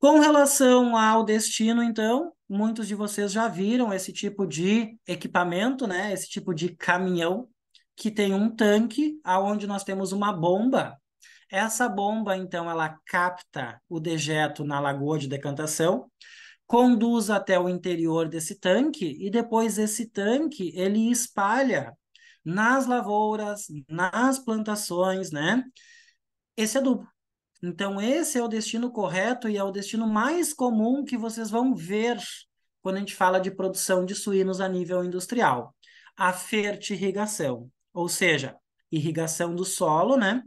Com relação ao destino, então, muitos de vocês já viram esse tipo de equipamento, né? Esse tipo de caminhão que tem um tanque aonde nós temos uma bomba. Essa bomba, então, ela capta o dejeto na lagoa de decantação, conduz até o interior desse tanque e depois esse tanque ele espalha nas lavouras, nas plantações, né? Esse adubo então, esse é o destino correto e é o destino mais comum que vocês vão ver quando a gente fala de produção de suínos a nível industrial. A fertirrigação, ou seja, irrigação do solo, né?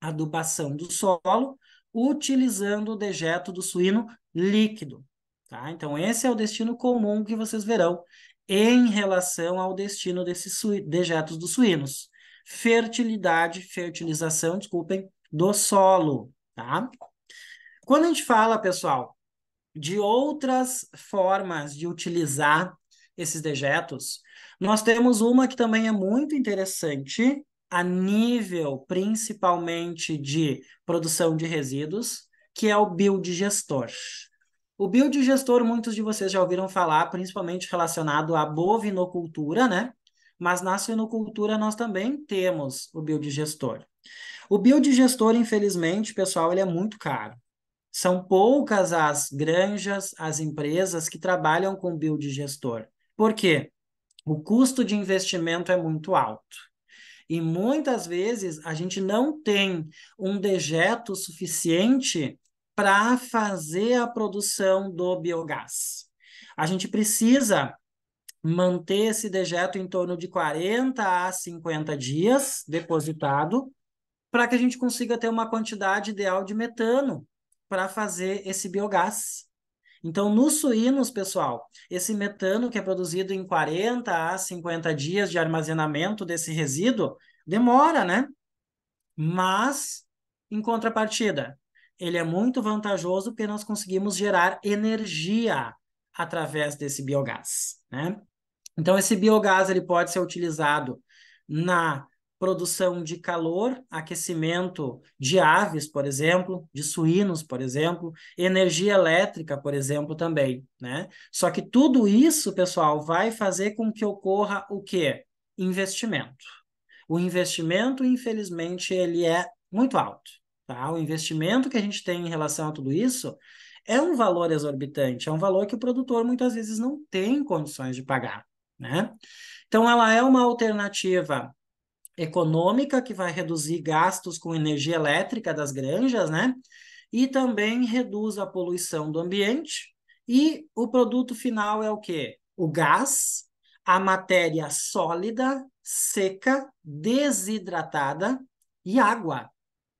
Adubação do solo, utilizando o dejeto do suíno líquido. Tá? Então, esse é o destino comum que vocês verão em relação ao destino desses dejetos dos suínos. Fertilidade, fertilização, desculpem, do solo tá? Quando a gente fala, pessoal, de outras formas de utilizar esses dejetos, nós temos uma que também é muito interessante a nível principalmente de produção de resíduos, que é o biodigestor. O biodigestor, muitos de vocês já ouviram falar, principalmente relacionado à bovinocultura, né? Mas na suinocultura nós também temos o biodigestor. O biodigestor, infelizmente, pessoal, ele é muito caro. São poucas as granjas, as empresas que trabalham com biodigestor. Por quê? O custo de investimento é muito alto. E muitas vezes a gente não tem um dejeto suficiente para fazer a produção do biogás. A gente precisa manter esse dejeto em torno de 40 a 50 dias depositado para que a gente consiga ter uma quantidade ideal de metano para fazer esse biogás. Então, nos suínos, pessoal, esse metano que é produzido em 40 a 50 dias de armazenamento desse resíduo demora, né? Mas, em contrapartida, ele é muito vantajoso porque nós conseguimos gerar energia através desse biogás, né? Então, esse biogás ele pode ser utilizado na produção de calor, aquecimento de aves, por exemplo, de suínos, por exemplo, energia elétrica, por exemplo, também, né? Só que tudo isso, pessoal, vai fazer com que ocorra o quê? Investimento. O investimento, infelizmente, ele é muito alto, tá? O investimento que a gente tem em relação a tudo isso é um valor exorbitante, é um valor que o produtor muitas vezes não tem condições de pagar, né? Então, ela é uma alternativa econômica, que vai reduzir gastos com energia elétrica das granjas, né? E também reduz a poluição do ambiente. E o produto final é o quê? O gás, a matéria sólida, seca, desidratada e água,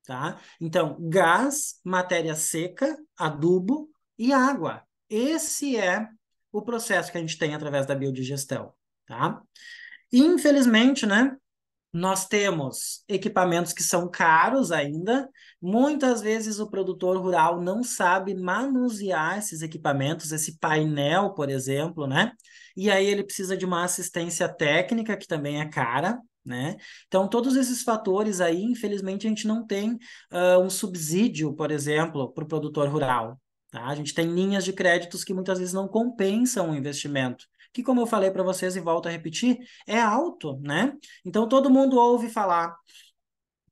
tá? Então, gás, matéria seca, adubo e água. Esse é o processo que a gente tem através da biodigestão, tá? Infelizmente, né, nós temos equipamentos que são caros ainda. Muitas vezes o produtor rural não sabe manusear esses equipamentos, esse painel, por exemplo, né? E aí ele precisa de uma assistência técnica que também é cara. Né? Então, todos esses fatores aí, infelizmente, a gente não tem uh, um subsídio, por exemplo, para o produtor rural. Tá? A gente tem linhas de créditos que muitas vezes não compensam o investimento que, como eu falei para vocês e volto a repetir, é alto, né? Então todo mundo ouve falar.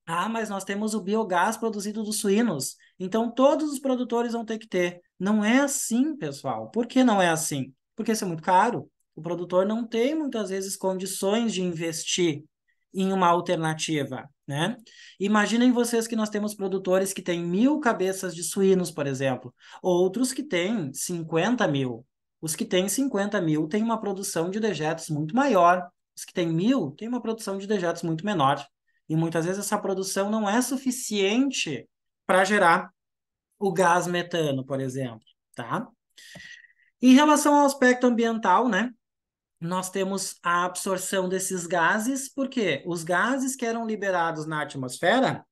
Ah, mas nós temos o biogás produzido dos suínos, então todos os produtores vão ter que ter. Não é assim, pessoal. Por que não é assim? Porque isso é muito caro. O produtor não tem muitas vezes condições de investir em uma alternativa, né? Imaginem vocês que nós temos produtores que têm mil cabeças de suínos, por exemplo, outros que têm 50 mil. Os que têm 50 mil têm uma produção de dejetos muito maior. Os que têm mil têm uma produção de dejetos muito menor. E muitas vezes essa produção não é suficiente para gerar o gás metano, por exemplo. Tá? Em relação ao aspecto ambiental, né? Nós temos a absorção desses gases, porque os gases que eram liberados na atmosfera,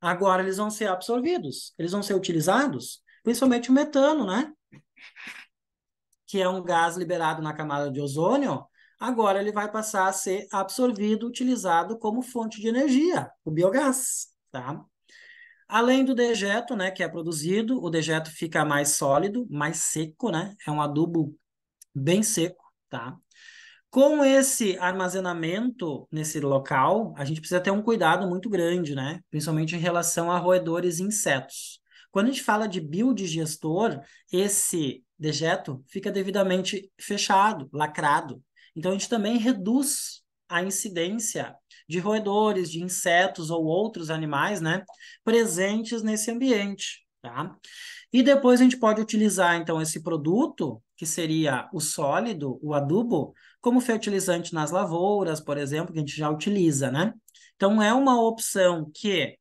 agora eles vão ser absorvidos, eles vão ser utilizados, principalmente o metano, né? que é um gás liberado na camada de ozônio, agora ele vai passar a ser absorvido, utilizado como fonte de energia, o biogás, tá? Além do dejeto, né, que é produzido, o dejeto fica mais sólido, mais seco, né? É um adubo bem seco, tá? Com esse armazenamento nesse local, a gente precisa ter um cuidado muito grande, né? Principalmente em relação a roedores e insetos. Quando a gente fala de biodigestor, esse dejeto fica devidamente fechado, lacrado. Então, a gente também reduz a incidência de roedores, de insetos ou outros animais, né, presentes nesse ambiente, tá? E depois a gente pode utilizar, então, esse produto, que seria o sólido, o adubo, como fertilizante nas lavouras, por exemplo, que a gente já utiliza, né? Então, é uma opção que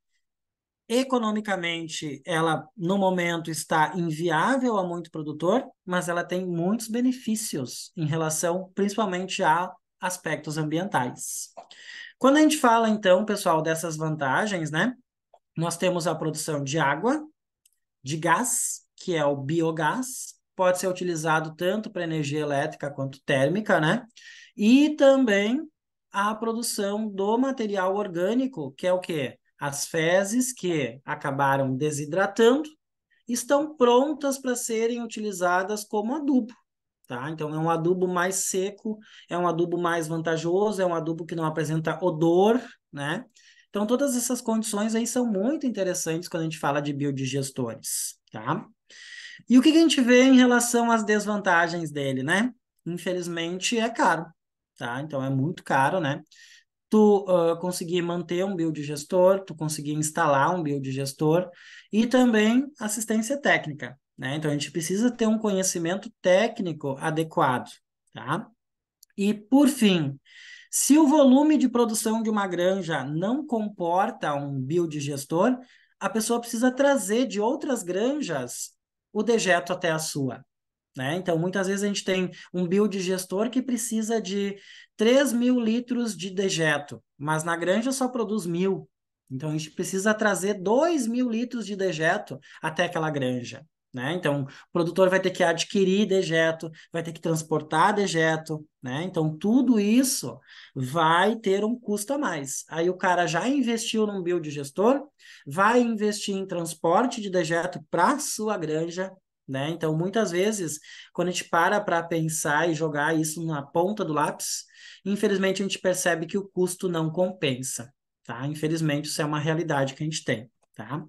economicamente ela no momento está inviável a muito produtor, mas ela tem muitos benefícios em relação principalmente a aspectos ambientais. Quando a gente fala então, pessoal, dessas vantagens, né? Nós temos a produção de água, de gás, que é o biogás, pode ser utilizado tanto para energia elétrica quanto térmica, né? E também a produção do material orgânico, que é o quê? As fezes que acabaram desidratando estão prontas para serem utilizadas como adubo. Tá? Então, é um adubo mais seco, é um adubo mais vantajoso, é um adubo que não apresenta odor, né? Então, todas essas condições aí são muito interessantes quando a gente fala de biodigestores, tá? E o que, que a gente vê em relação às desvantagens dele, né? Infelizmente, é caro, tá? Então, é muito caro, né? tu uh, conseguir manter um build gestor, tu conseguir instalar um build gestor e também assistência técnica, né? Então a gente precisa ter um conhecimento técnico adequado, tá? E por fim, se o volume de produção de uma granja não comporta um build gestor, a pessoa precisa trazer de outras granjas o dejeto até a sua. Né? Então, muitas vezes a gente tem um build gestor que precisa de 3 mil litros de dejeto, mas na granja só produz mil. Então, a gente precisa trazer 2 mil litros de dejeto até aquela granja. Né? Então, o produtor vai ter que adquirir dejeto, vai ter que transportar dejeto, né? Então, tudo isso vai ter um custo a mais. Aí o cara já investiu num build gestor, vai investir em transporte de dejeto para sua granja, né? Então, muitas vezes, quando a gente para para pensar e jogar isso na ponta do lápis, infelizmente a gente percebe que o custo não compensa, tá? Infelizmente, isso é uma realidade que a gente tem, tá?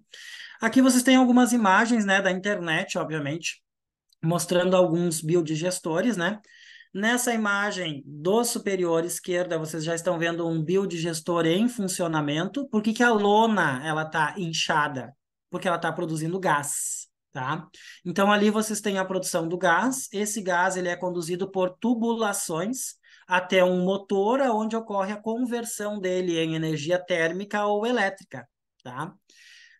Aqui vocês têm algumas imagens, né, da internet, obviamente, mostrando alguns biodigestores, né? Nessa imagem do superior esquerda, vocês já estão vendo um biodigestor em funcionamento. Por que, que a lona ela está inchada? Porque ela está produzindo gás tá? Então ali vocês têm a produção do gás. Esse gás ele é conduzido por tubulações até um motor onde ocorre a conversão dele em energia térmica ou elétrica, tá?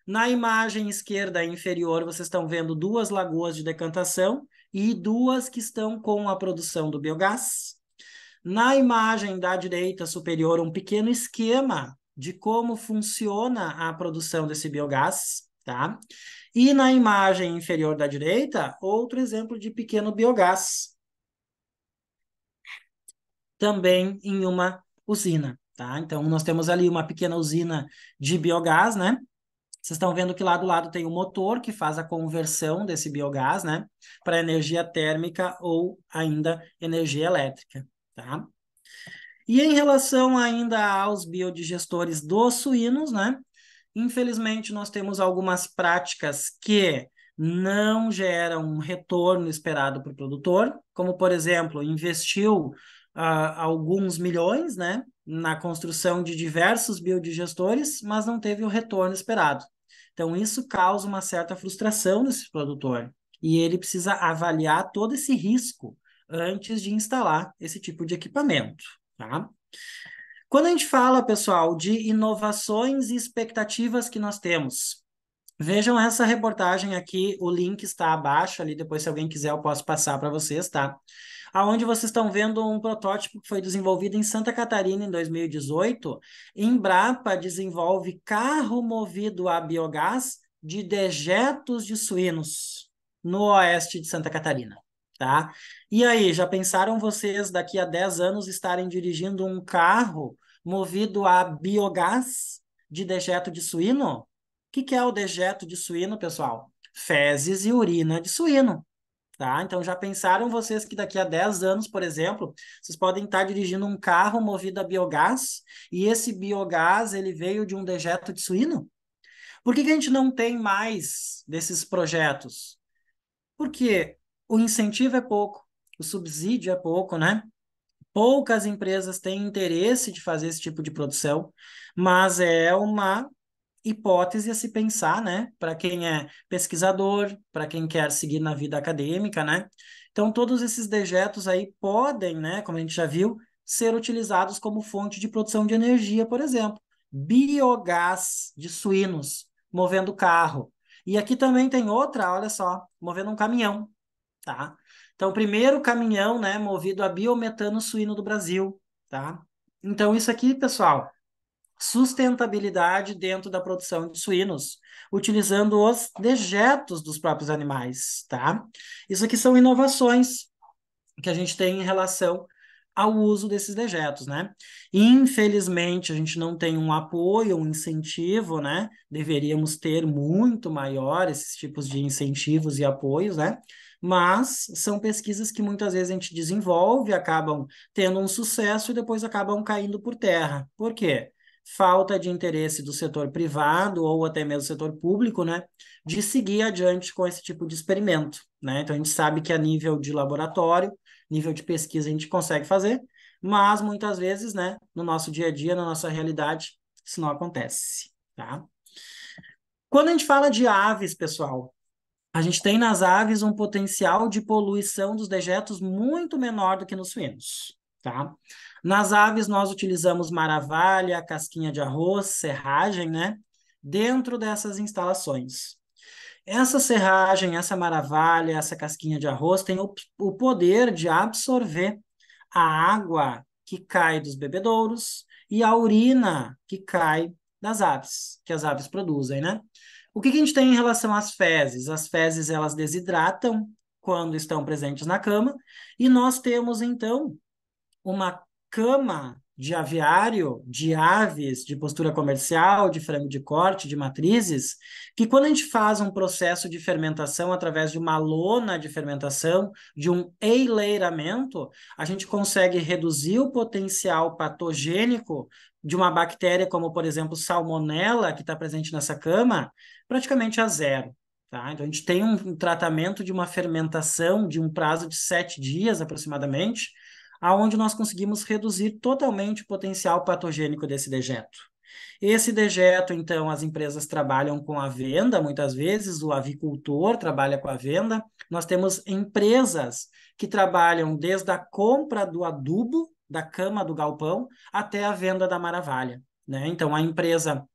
Na imagem esquerda inferior, vocês estão vendo duas lagoas de decantação e duas que estão com a produção do biogás. Na imagem da direita superior, um pequeno esquema de como funciona a produção desse biogás, tá? E na imagem inferior da direita, outro exemplo de pequeno biogás. Também em uma usina, tá? Então, nós temos ali uma pequena usina de biogás, né? Vocês estão vendo que lá do lado tem o motor que faz a conversão desse biogás, né, para energia térmica ou ainda energia elétrica, tá? E em relação ainda aos biodigestores dos suínos, né, Infelizmente, nós temos algumas práticas que não geram um retorno esperado para o produtor, como, por exemplo, investiu uh, alguns milhões né, na construção de diversos biodigestores, mas não teve o retorno esperado. Então, isso causa uma certa frustração nesse produtor e ele precisa avaliar todo esse risco antes de instalar esse tipo de equipamento. Tá? Quando a gente fala, pessoal, de inovações e expectativas que nós temos, vejam essa reportagem aqui, o link está abaixo ali, depois se alguém quiser eu posso passar para vocês, tá? Aonde vocês estão vendo um protótipo que foi desenvolvido em Santa Catarina em 2018. Embrapa desenvolve carro movido a biogás de dejetos de suínos no oeste de Santa Catarina tá? E aí, já pensaram vocês daqui a 10 anos estarem dirigindo um carro movido a biogás de dejeto de suíno? O que, que é o dejeto de suíno, pessoal? Fezes e urina de suíno. Tá? Então, já pensaram vocês que daqui a 10 anos, por exemplo, vocês podem estar dirigindo um carro movido a biogás e esse biogás ele veio de um dejeto de suíno? Por que, que a gente não tem mais desses projetos? Porque o incentivo é pouco, o subsídio é pouco, né? Poucas empresas têm interesse de fazer esse tipo de produção, mas é uma hipótese a se pensar, né? Para quem é pesquisador, para quem quer seguir na vida acadêmica, né? Então, todos esses dejetos aí podem, né, como a gente já viu, ser utilizados como fonte de produção de energia, por exemplo, biogás de suínos, movendo carro. E aqui também tem outra, olha só, movendo um caminhão tá? Então, primeiro caminhão, né, movido a biometano suíno do Brasil, tá? Então, isso aqui, pessoal, sustentabilidade dentro da produção de suínos, utilizando os dejetos dos próprios animais, tá? Isso aqui são inovações que a gente tem em relação ao uso desses dejetos, né? Infelizmente, a gente não tem um apoio, um incentivo, né? Deveríamos ter muito maior esses tipos de incentivos e apoios, né? mas são pesquisas que muitas vezes a gente desenvolve, acabam tendo um sucesso e depois acabam caindo por terra. Por quê? Falta de interesse do setor privado ou até mesmo do setor público, né, de seguir adiante com esse tipo de experimento, né? Então a gente sabe que a nível de laboratório, nível de pesquisa a gente consegue fazer, mas muitas vezes, né, no nosso dia a dia, na nossa realidade, isso não acontece, tá? Quando a gente fala de aves, pessoal, a gente tem nas aves um potencial de poluição dos dejetos muito menor do que nos suínos, tá? Nas aves nós utilizamos maravalha, casquinha de arroz, serragem, né? Dentro dessas instalações. Essa serragem, essa maravalha, essa casquinha de arroz tem o, o poder de absorver a água que cai dos bebedouros e a urina que cai das aves, que as aves produzem, né? O que, que a gente tem em relação às fezes? As fezes elas desidratam quando estão presentes na cama, e nós temos então uma cama de aviário, de aves, de postura comercial, de frango de corte, de matrizes, que quando a gente faz um processo de fermentação através de uma lona de fermentação, de um eileiramento, a gente consegue reduzir o potencial patogênico de uma bactéria como, por exemplo, salmonella, que está presente nessa cama, praticamente a zero. Tá? Então, a gente tem um tratamento de uma fermentação de um prazo de sete dias aproximadamente, aonde nós conseguimos reduzir totalmente o potencial patogênico desse dejeto. Esse dejeto, então, as empresas trabalham com a venda, muitas vezes, o avicultor trabalha com a venda. Nós temos empresas que trabalham desde a compra do adubo da cama do galpão até a venda da maravalha. Né? Então, a empresa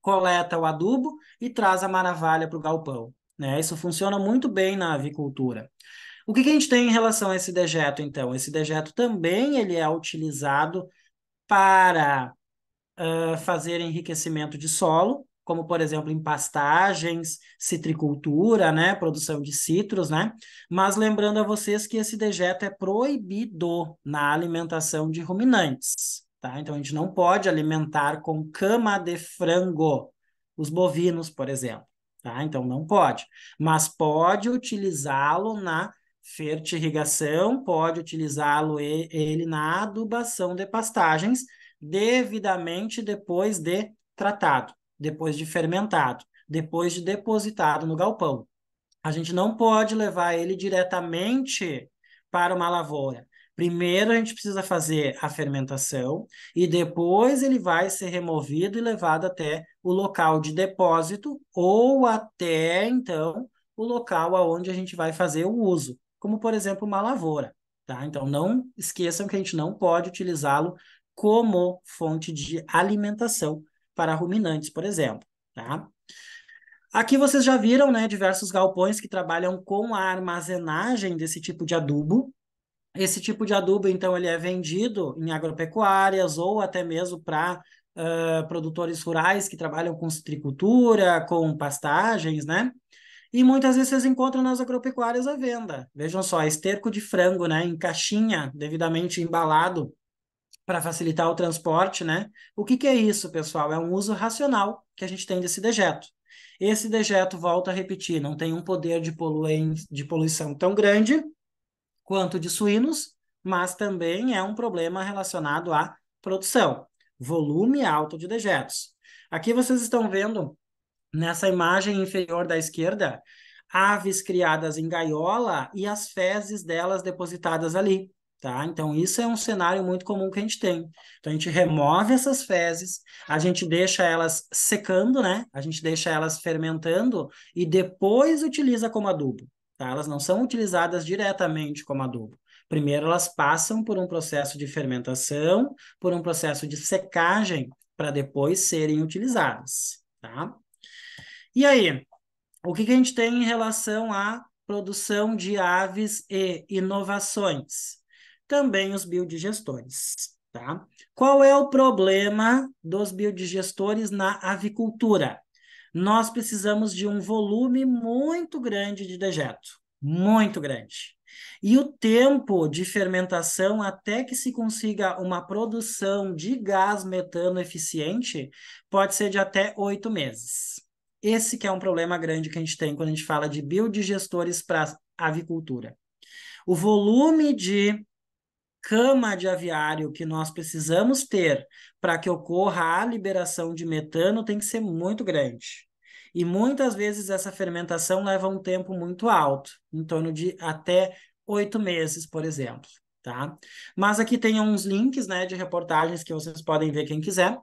coleta o adubo e traz a maravalha para o galpão. Né? Isso funciona muito bem na avicultura. O que, que, a gente tem em relação a esse dejeto, então? Esse dejeto também ele é utilizado para uh, fazer enriquecimento de solo, como por exemplo em pastagens, citricultura, né, produção de citros, né? Mas lembrando a vocês que esse dejeto é proibido na alimentação de ruminantes, tá? Então a gente não pode alimentar com cama de frango os bovinos, por exemplo, tá? Então não pode, mas pode utilizá-lo na fertirrigação, pode utilizá-lo ele na adubação de pastagens devidamente depois de tratado, depois de fermentado, depois de depositado no galpão. A gente não pode levar ele diretamente para uma lavoura. Primeiro a gente precisa fazer a fermentação e depois ele vai ser removido e levado até o local de depósito ou até então o local aonde a gente vai fazer o uso, como por exemplo uma lavoura, tá? Então não esqueçam que a gente não pode utilizá-lo como fonte de alimentação para ruminantes, por exemplo. Tá? Aqui vocês já viram né, diversos galpões que trabalham com a armazenagem desse tipo de adubo. Esse tipo de adubo, então, ele é vendido em agropecuárias ou até mesmo para uh, produtores rurais que trabalham com citricultura, com pastagens, né? E muitas vezes vocês encontram nas agropecuárias à venda. Vejam só, esterco de frango, né? Em caixinha, devidamente embalado para facilitar o transporte, né? O que, que é isso, pessoal? É um uso racional que a gente tem desse dejeto. Esse dejeto, volta a repetir, não tem um poder de, de poluição tão grande quanto de suínos, mas também é um problema relacionado à produção, volume alto de dejetos. Aqui vocês estão vendo, nessa imagem inferior da esquerda, aves criadas em gaiola e as fezes delas depositadas ali. Tá? Então, isso é um cenário muito comum que a gente tem. Então, a gente remove essas fezes, a gente deixa elas secando, né? A gente deixa elas fermentando e depois utiliza como adubo. Tá? Elas não são utilizadas diretamente como adubo. Primeiro, elas passam por um processo de fermentação, por um processo de secagem, para depois serem utilizadas. Tá? E aí, o que, que a gente tem em relação à produção de aves e inovações? também os biodigestores. Tá? Qual é o problema dos biodigestores na avicultura? Nós precisamos de um volume muito grande de dejeto, muito grande. E o tempo de fermentação até que se consiga uma produção de gás metano eficiente pode ser de até oito meses. Esse que é um problema grande que a gente tem quando a gente fala de biodigestores para avicultura. O volume de cama de aviário que nós precisamos ter para que ocorra a liberação de metano tem que ser muito grande. E muitas vezes essa fermentação leva um tempo muito alto, em torno de até oito meses, por exemplo. Tá? Mas aqui tem uns links né, de reportagens que vocês podem ver quem quiser,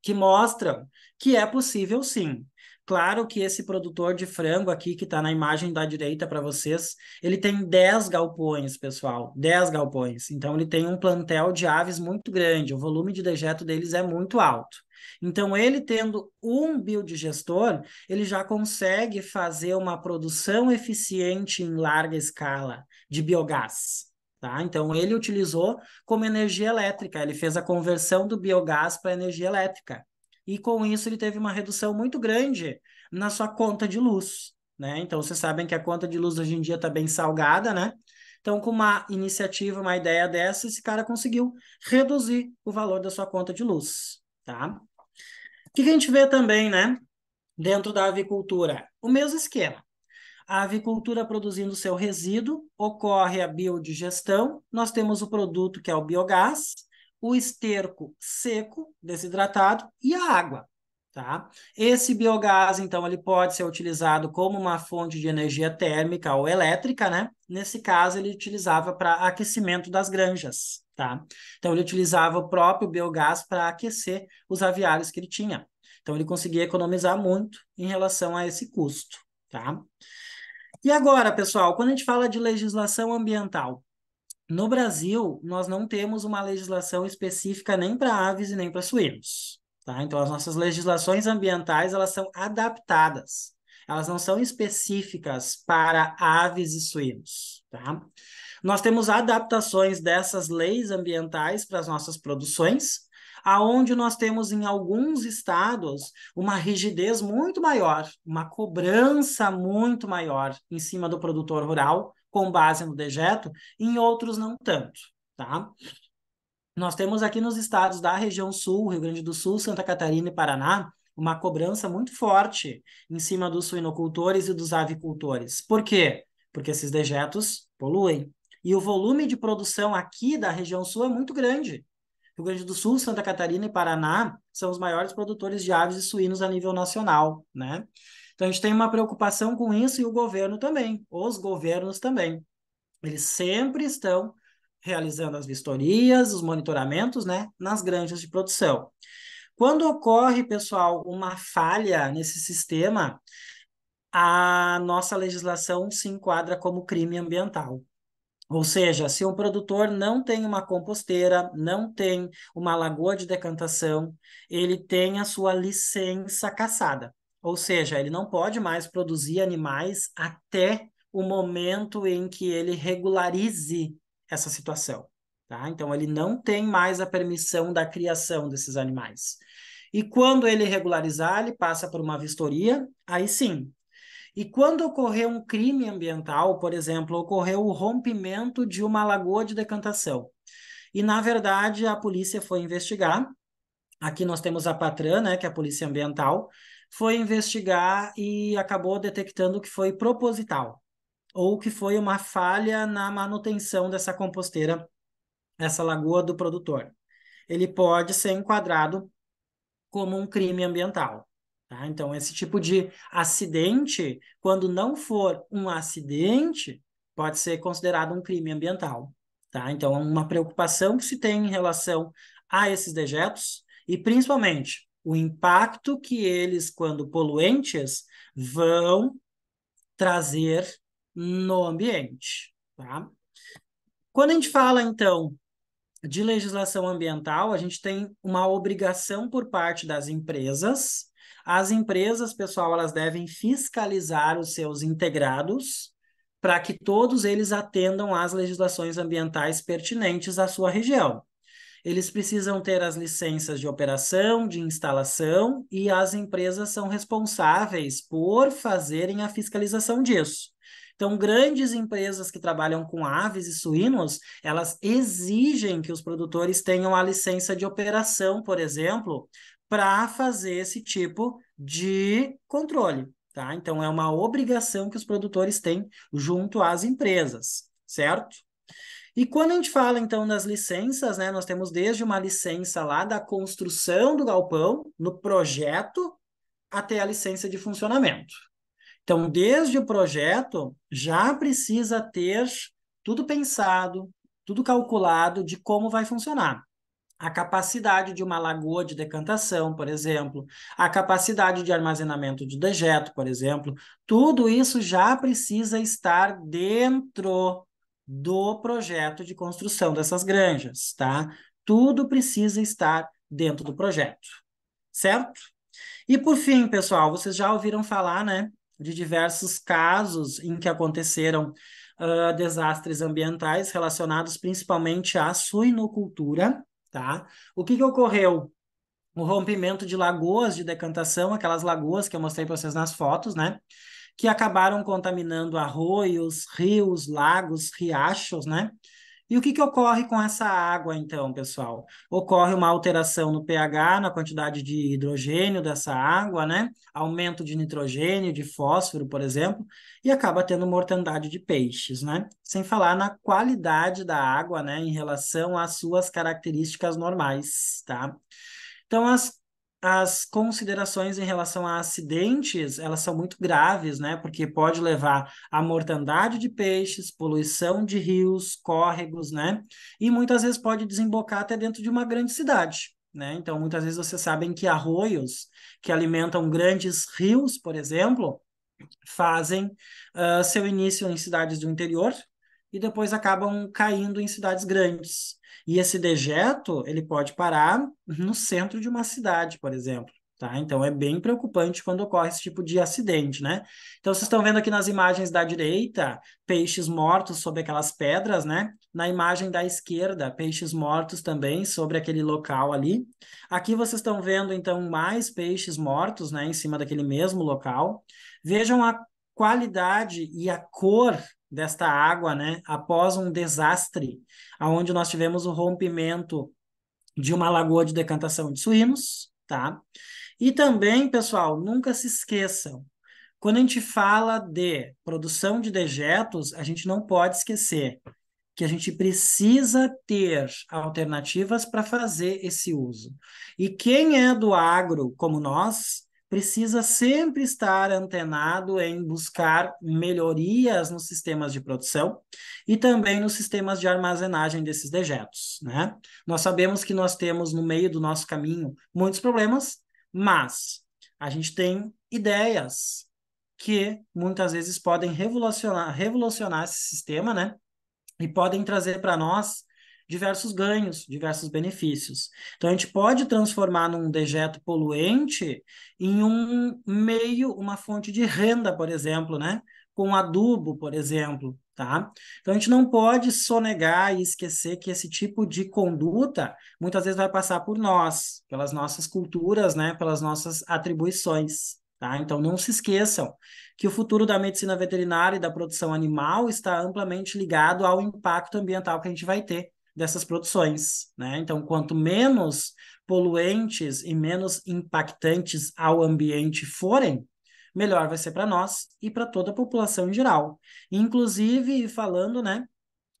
que mostram que é possível sim Claro que esse produtor de frango aqui, que está na imagem da direita para vocês, ele tem 10 galpões, pessoal, 10 galpões. Então, ele tem um plantel de aves muito grande, o volume de dejeto deles é muito alto. Então, ele tendo um biodigestor, ele já consegue fazer uma produção eficiente em larga escala de biogás. Tá? Então, ele utilizou como energia elétrica, ele fez a conversão do biogás para energia elétrica e com isso ele teve uma redução muito grande na sua conta de luz. Né? Então, vocês sabem que a conta de luz hoje em dia está bem salgada, né? Então, com uma iniciativa, uma ideia dessa, esse cara conseguiu reduzir o valor da sua conta de luz, tá? O que, a gente vê também, né? Dentro da avicultura, o mesmo esquema. A avicultura produzindo seu resíduo, ocorre a biodigestão, nós temos o produto que é o biogás, o esterco seco, desidratado e a água. Tá? Esse biogás, então, ele pode ser utilizado como uma fonte de energia térmica ou elétrica, né? Nesse caso, ele utilizava para aquecimento das granjas, tá? Então, ele utilizava o próprio biogás para aquecer os aviários que ele tinha. Então, ele conseguia economizar muito em relação a esse custo, tá? E agora, pessoal, quando a gente fala de legislação ambiental, no Brasil, nós não temos uma legislação específica nem para aves e nem para suínos. Tá? Então, as nossas legislações ambientais elas são adaptadas. Elas não são específicas para aves e suínos. Tá? Nós temos adaptações dessas leis ambientais para as nossas produções, aonde nós temos em alguns estados uma rigidez muito maior, uma cobrança muito maior em cima do produtor rural, com base no dejeto, em outros não tanto, tá? Nós temos aqui nos estados da região sul, Rio Grande do Sul, Santa Catarina e Paraná, uma cobrança muito forte em cima dos suinocultores e dos avicultores. Por quê? Porque esses dejetos poluem. E o volume de produção aqui da região sul é muito grande. Rio Grande do Sul, Santa Catarina e Paraná são os maiores produtores de aves e suínos a nível nacional, né? Então, a gente tem uma preocupação com isso e o governo também, os governos também. Eles sempre estão realizando as vistorias, os monitoramentos, né, nas granjas de produção. Quando ocorre, pessoal, uma falha nesse sistema, a nossa legislação se enquadra como crime ambiental. Ou seja, se um produtor não tem uma composteira, não tem uma lagoa de decantação, ele tem a sua licença cassada. Ou seja, ele não pode mais produzir animais até o momento em que ele regularize essa situação. Tá? Então, ele não tem mais a permissão da criação desses animais. E quando ele regularizar, ele passa por uma vistoria, aí sim. E quando ocorrer um crime ambiental, por exemplo, ocorreu o rompimento de uma lagoa de decantação. E, na verdade, a polícia foi investigar. Aqui nós temos a PATRAN, né, que é a Polícia Ambiental, foi investigar e acabou detectando que foi proposital, ou que foi uma falha na manutenção dessa composteira, essa lagoa do produtor. Ele pode ser enquadrado como um crime ambiental. Tá? Então, esse tipo de acidente, quando não for um acidente, pode ser considerado um crime ambiental. Tá? Então, é uma preocupação que se tem em relação a esses dejetos e, principalmente, o impacto que eles, quando poluentes, vão trazer no ambiente. Tá? Quando a gente fala, então, de legislação ambiental, a gente tem uma obrigação por parte das empresas. As empresas, pessoal, elas devem fiscalizar os seus integrados para que todos eles atendam às legislações ambientais pertinentes à sua região eles precisam ter as licenças de operação, de instalação, e as empresas são responsáveis por fazerem a fiscalização disso. Então, grandes empresas que trabalham com aves e suínos, elas exigem que os produtores tenham a licença de operação, por exemplo, para fazer esse tipo de controle. Tá? Então, é uma obrigação que os produtores têm junto às empresas, certo? E quando a gente fala então das licenças, né, nós temos desde uma licença lá da construção do galpão, no projeto, até a licença de funcionamento. Então, desde o projeto, já precisa ter tudo pensado, tudo calculado de como vai funcionar. A capacidade de uma lagoa de decantação, por exemplo, a capacidade de armazenamento de dejeto, por exemplo, tudo isso já precisa estar dentro do projeto de construção dessas granjas, tá? Tudo precisa estar dentro do projeto, certo? E por fim, pessoal, vocês já ouviram falar, né, de diversos casos em que aconteceram uh, desastres ambientais relacionados principalmente à suinocultura, tá? O que que ocorreu? O rompimento de lagoas de decantação, aquelas lagoas que eu mostrei para vocês nas fotos, né? que acabaram contaminando arroios, rios, lagos, riachos, né? E o que, que ocorre com essa água, então, pessoal? Ocorre uma alteração no pH, na quantidade de hidrogênio dessa água, né? Aumento de nitrogênio, de fósforo, por exemplo, e acaba tendo mortandade de peixes, né? Sem falar na qualidade da água, né, em relação às suas características normais, tá? Então, as as considerações em relação a acidentes, elas são muito graves, né? Porque pode levar à mortandade de peixes, poluição de rios, córregos, né? E muitas vezes pode desembocar até dentro de uma grande cidade. Né? Então, muitas vezes vocês sabem que arroios que alimentam grandes rios, por exemplo, fazem uh, seu início em cidades do interior e depois acabam caindo em cidades grandes. E esse dejeto, ele pode parar no centro de uma cidade, por exemplo. Tá? Então é bem preocupante quando ocorre esse tipo de acidente, né? Então vocês estão vendo aqui nas imagens da direita, peixes mortos sobre aquelas pedras, né? Na imagem da esquerda, peixes mortos também sobre aquele local ali. Aqui vocês estão vendo então mais peixes mortos, né, em cima daquele mesmo local. Vejam a qualidade e a cor desta água, né, após um desastre, aonde nós tivemos o rompimento de uma lagoa de decantação de suínos, tá? E também, pessoal, nunca se esqueçam, quando a gente fala de produção de dejetos, a gente não pode esquecer que a gente precisa ter alternativas para fazer esse uso. E quem é do agro, como nós, precisa sempre estar antenado em buscar melhorias nos sistemas de produção e também nos sistemas de armazenagem desses dejetos. Né? Nós sabemos que nós temos no meio do nosso caminho muitos problemas, mas a gente tem ideias que muitas vezes podem revolucionar, revolucionar esse sistema, né? E podem trazer para nós diversos ganhos, diversos benefícios. Então, a gente pode transformar num dejeto poluente em um meio, uma fonte de renda, por exemplo, né? com adubo, por exemplo, tá? Então a gente não pode sonegar e esquecer que esse tipo de conduta muitas vezes vai passar por nós, pelas nossas culturas, né, pelas nossas atribuições, tá? Então não se esqueçam que o futuro da medicina veterinária e da produção animal está amplamente ligado ao impacto ambiental que a gente vai ter dessas produções, né? Então, quanto menos poluentes e menos impactantes ao ambiente forem, melhor vai ser para nós e para toda a população em geral. Inclusive, falando, né,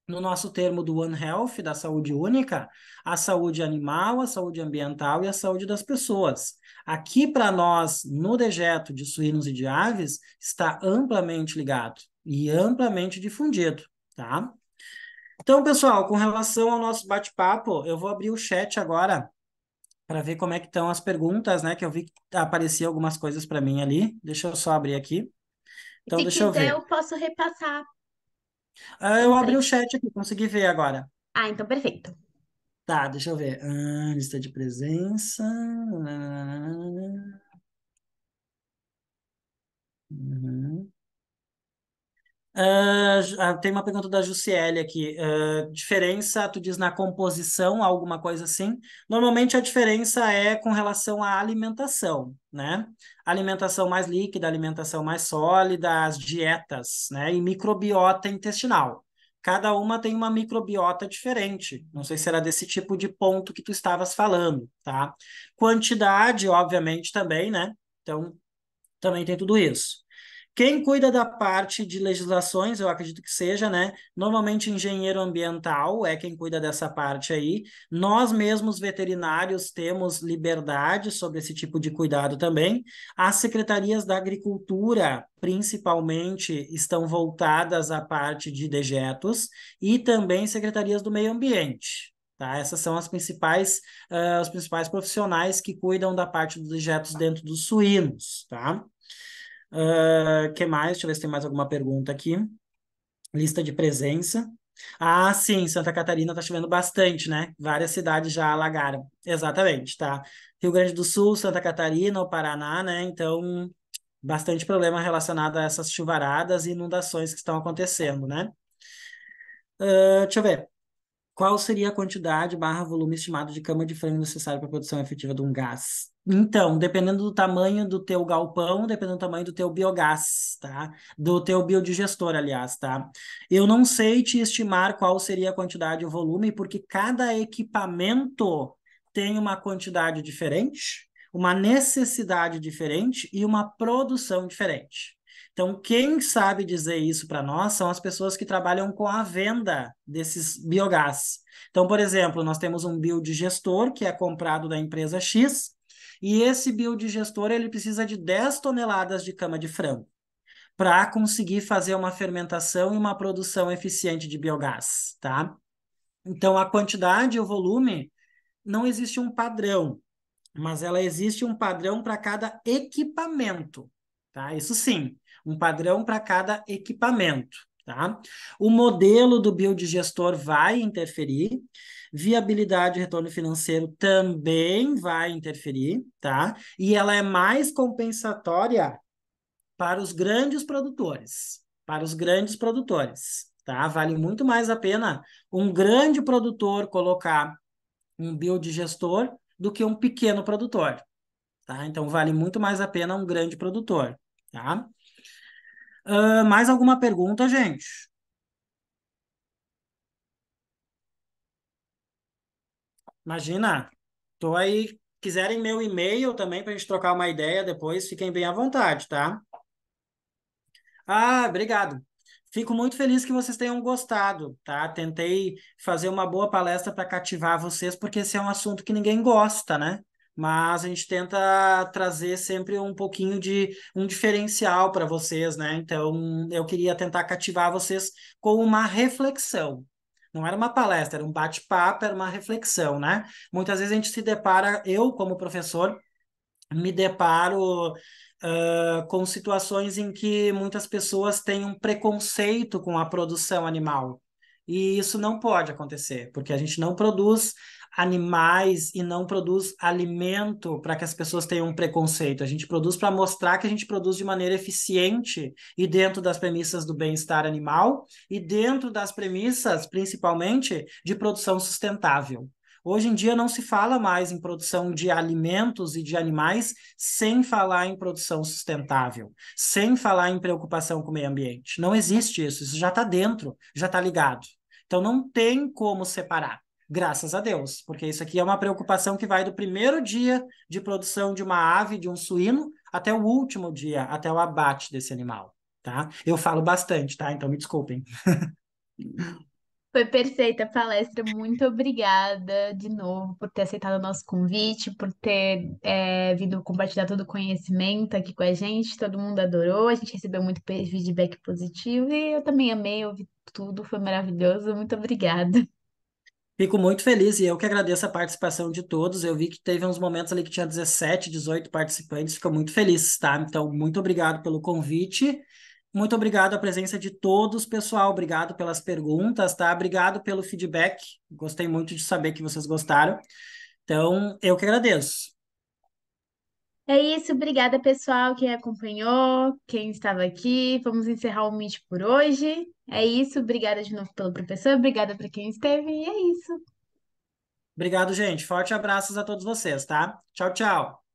no nosso termo do One Health, da saúde única, a saúde animal, a saúde ambiental e a saúde das pessoas. Aqui, para nós, no dejeto de suínos e de aves, está amplamente ligado e amplamente difundido, tá? Então, pessoal, com relação ao nosso bate-papo, eu vou abrir o chat agora para ver como é que estão as perguntas, né? Que eu vi que apareciam algumas coisas para mim ali. Deixa eu só abrir aqui. Então, Se deixa quiser, eu ver. eu posso repassar. Ah, eu abri o chat aqui, consegui ver agora. Ah, então perfeito. Tá, deixa eu ver. Ah, lista de presença. Ah. Uhum. Uh, tem uma pergunta da Jussiele aqui. Uh, diferença, tu diz na composição, alguma coisa assim? Normalmente a diferença é com relação à alimentação, né? Alimentação mais líquida, alimentação mais sólida, as dietas, né? E microbiota intestinal. Cada uma tem uma microbiota diferente. Não sei se era desse tipo de ponto que tu estavas falando, tá? Quantidade, obviamente, também, né? Então, também tem tudo isso. Quem cuida da parte de legislações, eu acredito que seja, né? Normalmente engenheiro ambiental é quem cuida dessa parte aí. Nós mesmos veterinários temos liberdade sobre esse tipo de cuidado também. As secretarias da agricultura, principalmente, estão voltadas à parte de dejetos e também secretarias do meio ambiente. Tá? Essas são as principais, uh, os principais profissionais que cuidam da parte dos dejetos dentro dos suínos, tá? Uh, que mais? Deixa eu ver se tem mais alguma pergunta aqui. Lista de presença. Ah, sim, Santa Catarina está chovendo bastante, né? Várias cidades já alagaram. Exatamente, tá? Rio Grande do Sul, Santa Catarina, o Paraná, né? Então, bastante problema relacionado a essas chuvaradas e inundações que estão acontecendo, né? Uh, deixa eu ver. Qual seria a quantidade barra volume estimado de cama de frango necessário para a produção efetiva de um gás? Então, dependendo do tamanho do teu galpão, dependendo do tamanho do teu biogás, tá? Do teu biodigestor, aliás, tá? Eu não sei te estimar qual seria a quantidade e o volume, porque cada equipamento tem uma quantidade diferente, uma necessidade diferente e uma produção diferente. Então, quem sabe dizer isso para nós são as pessoas que trabalham com a venda desses biogás. Então, por exemplo, nós temos um biodigestor que é comprado da empresa X, e esse biodigestor ele precisa de 10 toneladas de cama de frango para conseguir fazer uma fermentação e uma produção eficiente de biogás, tá? Então a quantidade e o volume não existe um padrão, mas ela existe um padrão para cada equipamento, tá? Isso sim, um padrão para cada equipamento, tá? O modelo do biodigestor vai interferir Viabilidade e retorno financeiro também vai interferir, tá? E ela é mais compensatória para os grandes produtores, para os grandes produtores, tá? Vale muito mais a pena um grande produtor colocar um build gestor do que um pequeno produtor, tá? Então vale muito mais a pena um grande produtor, tá? Uh, mais alguma pergunta, gente? Imagina, tô aí. Quiserem meu e-mail também para a gente trocar uma ideia depois, fiquem bem à vontade, tá? Ah, obrigado. Fico muito feliz que vocês tenham gostado, tá? Tentei fazer uma boa palestra para cativar vocês, porque esse é um assunto que ninguém gosta, né? Mas a gente tenta trazer sempre um pouquinho de um diferencial para vocês, né? Então, eu queria tentar cativar vocês com uma reflexão, não era uma palestra, era um bate-papo, era uma reflexão, né? Muitas vezes a gente se depara, eu como professor, me deparo uh, com situações em que muitas pessoas têm um preconceito com a produção animal. E isso não pode acontecer, porque a gente não produz animais e não produz alimento para que as pessoas tenham um preconceito. A gente produz para mostrar que a gente produz de maneira eficiente e dentro das premissas do bem-estar animal e dentro das premissas, principalmente, de produção sustentável. Hoje em dia não se fala mais em produção de alimentos e de animais sem falar em produção sustentável, sem falar em preocupação com o meio ambiente. Não existe isso, isso já está dentro, já está ligado. Então não tem como separar. Graças a Deus, porque isso aqui é uma preocupação que vai do primeiro dia de produção de uma ave, de um suíno, até o último dia, até o abate desse animal, tá? Eu falo bastante, tá? Então me desculpem. [LAUGHS] Foi perfeita a palestra, muito obrigada de novo por ter aceitado o nosso convite, por ter é, vindo compartilhar todo o conhecimento aqui com a gente. Todo mundo adorou, a gente recebeu muito feedback positivo e eu também amei ouvir tudo, foi maravilhoso. Muito obrigada. Fico muito feliz e eu que agradeço a participação de todos. Eu vi que teve uns momentos ali que tinha 17, 18 participantes, fico muito feliz, tá? Então, muito obrigado pelo convite. Muito obrigado à presença de todos, pessoal. Obrigado pelas perguntas, tá? Obrigado pelo feedback. Gostei muito de saber que vocês gostaram. Então, eu que agradeço. É isso, obrigada pessoal quem acompanhou, quem estava aqui. Vamos encerrar o Meet por hoje. É isso, obrigada de novo pelo professor, obrigada para quem esteve e é isso. Obrigado, gente. Forte abraços a todos vocês, tá? Tchau, tchau.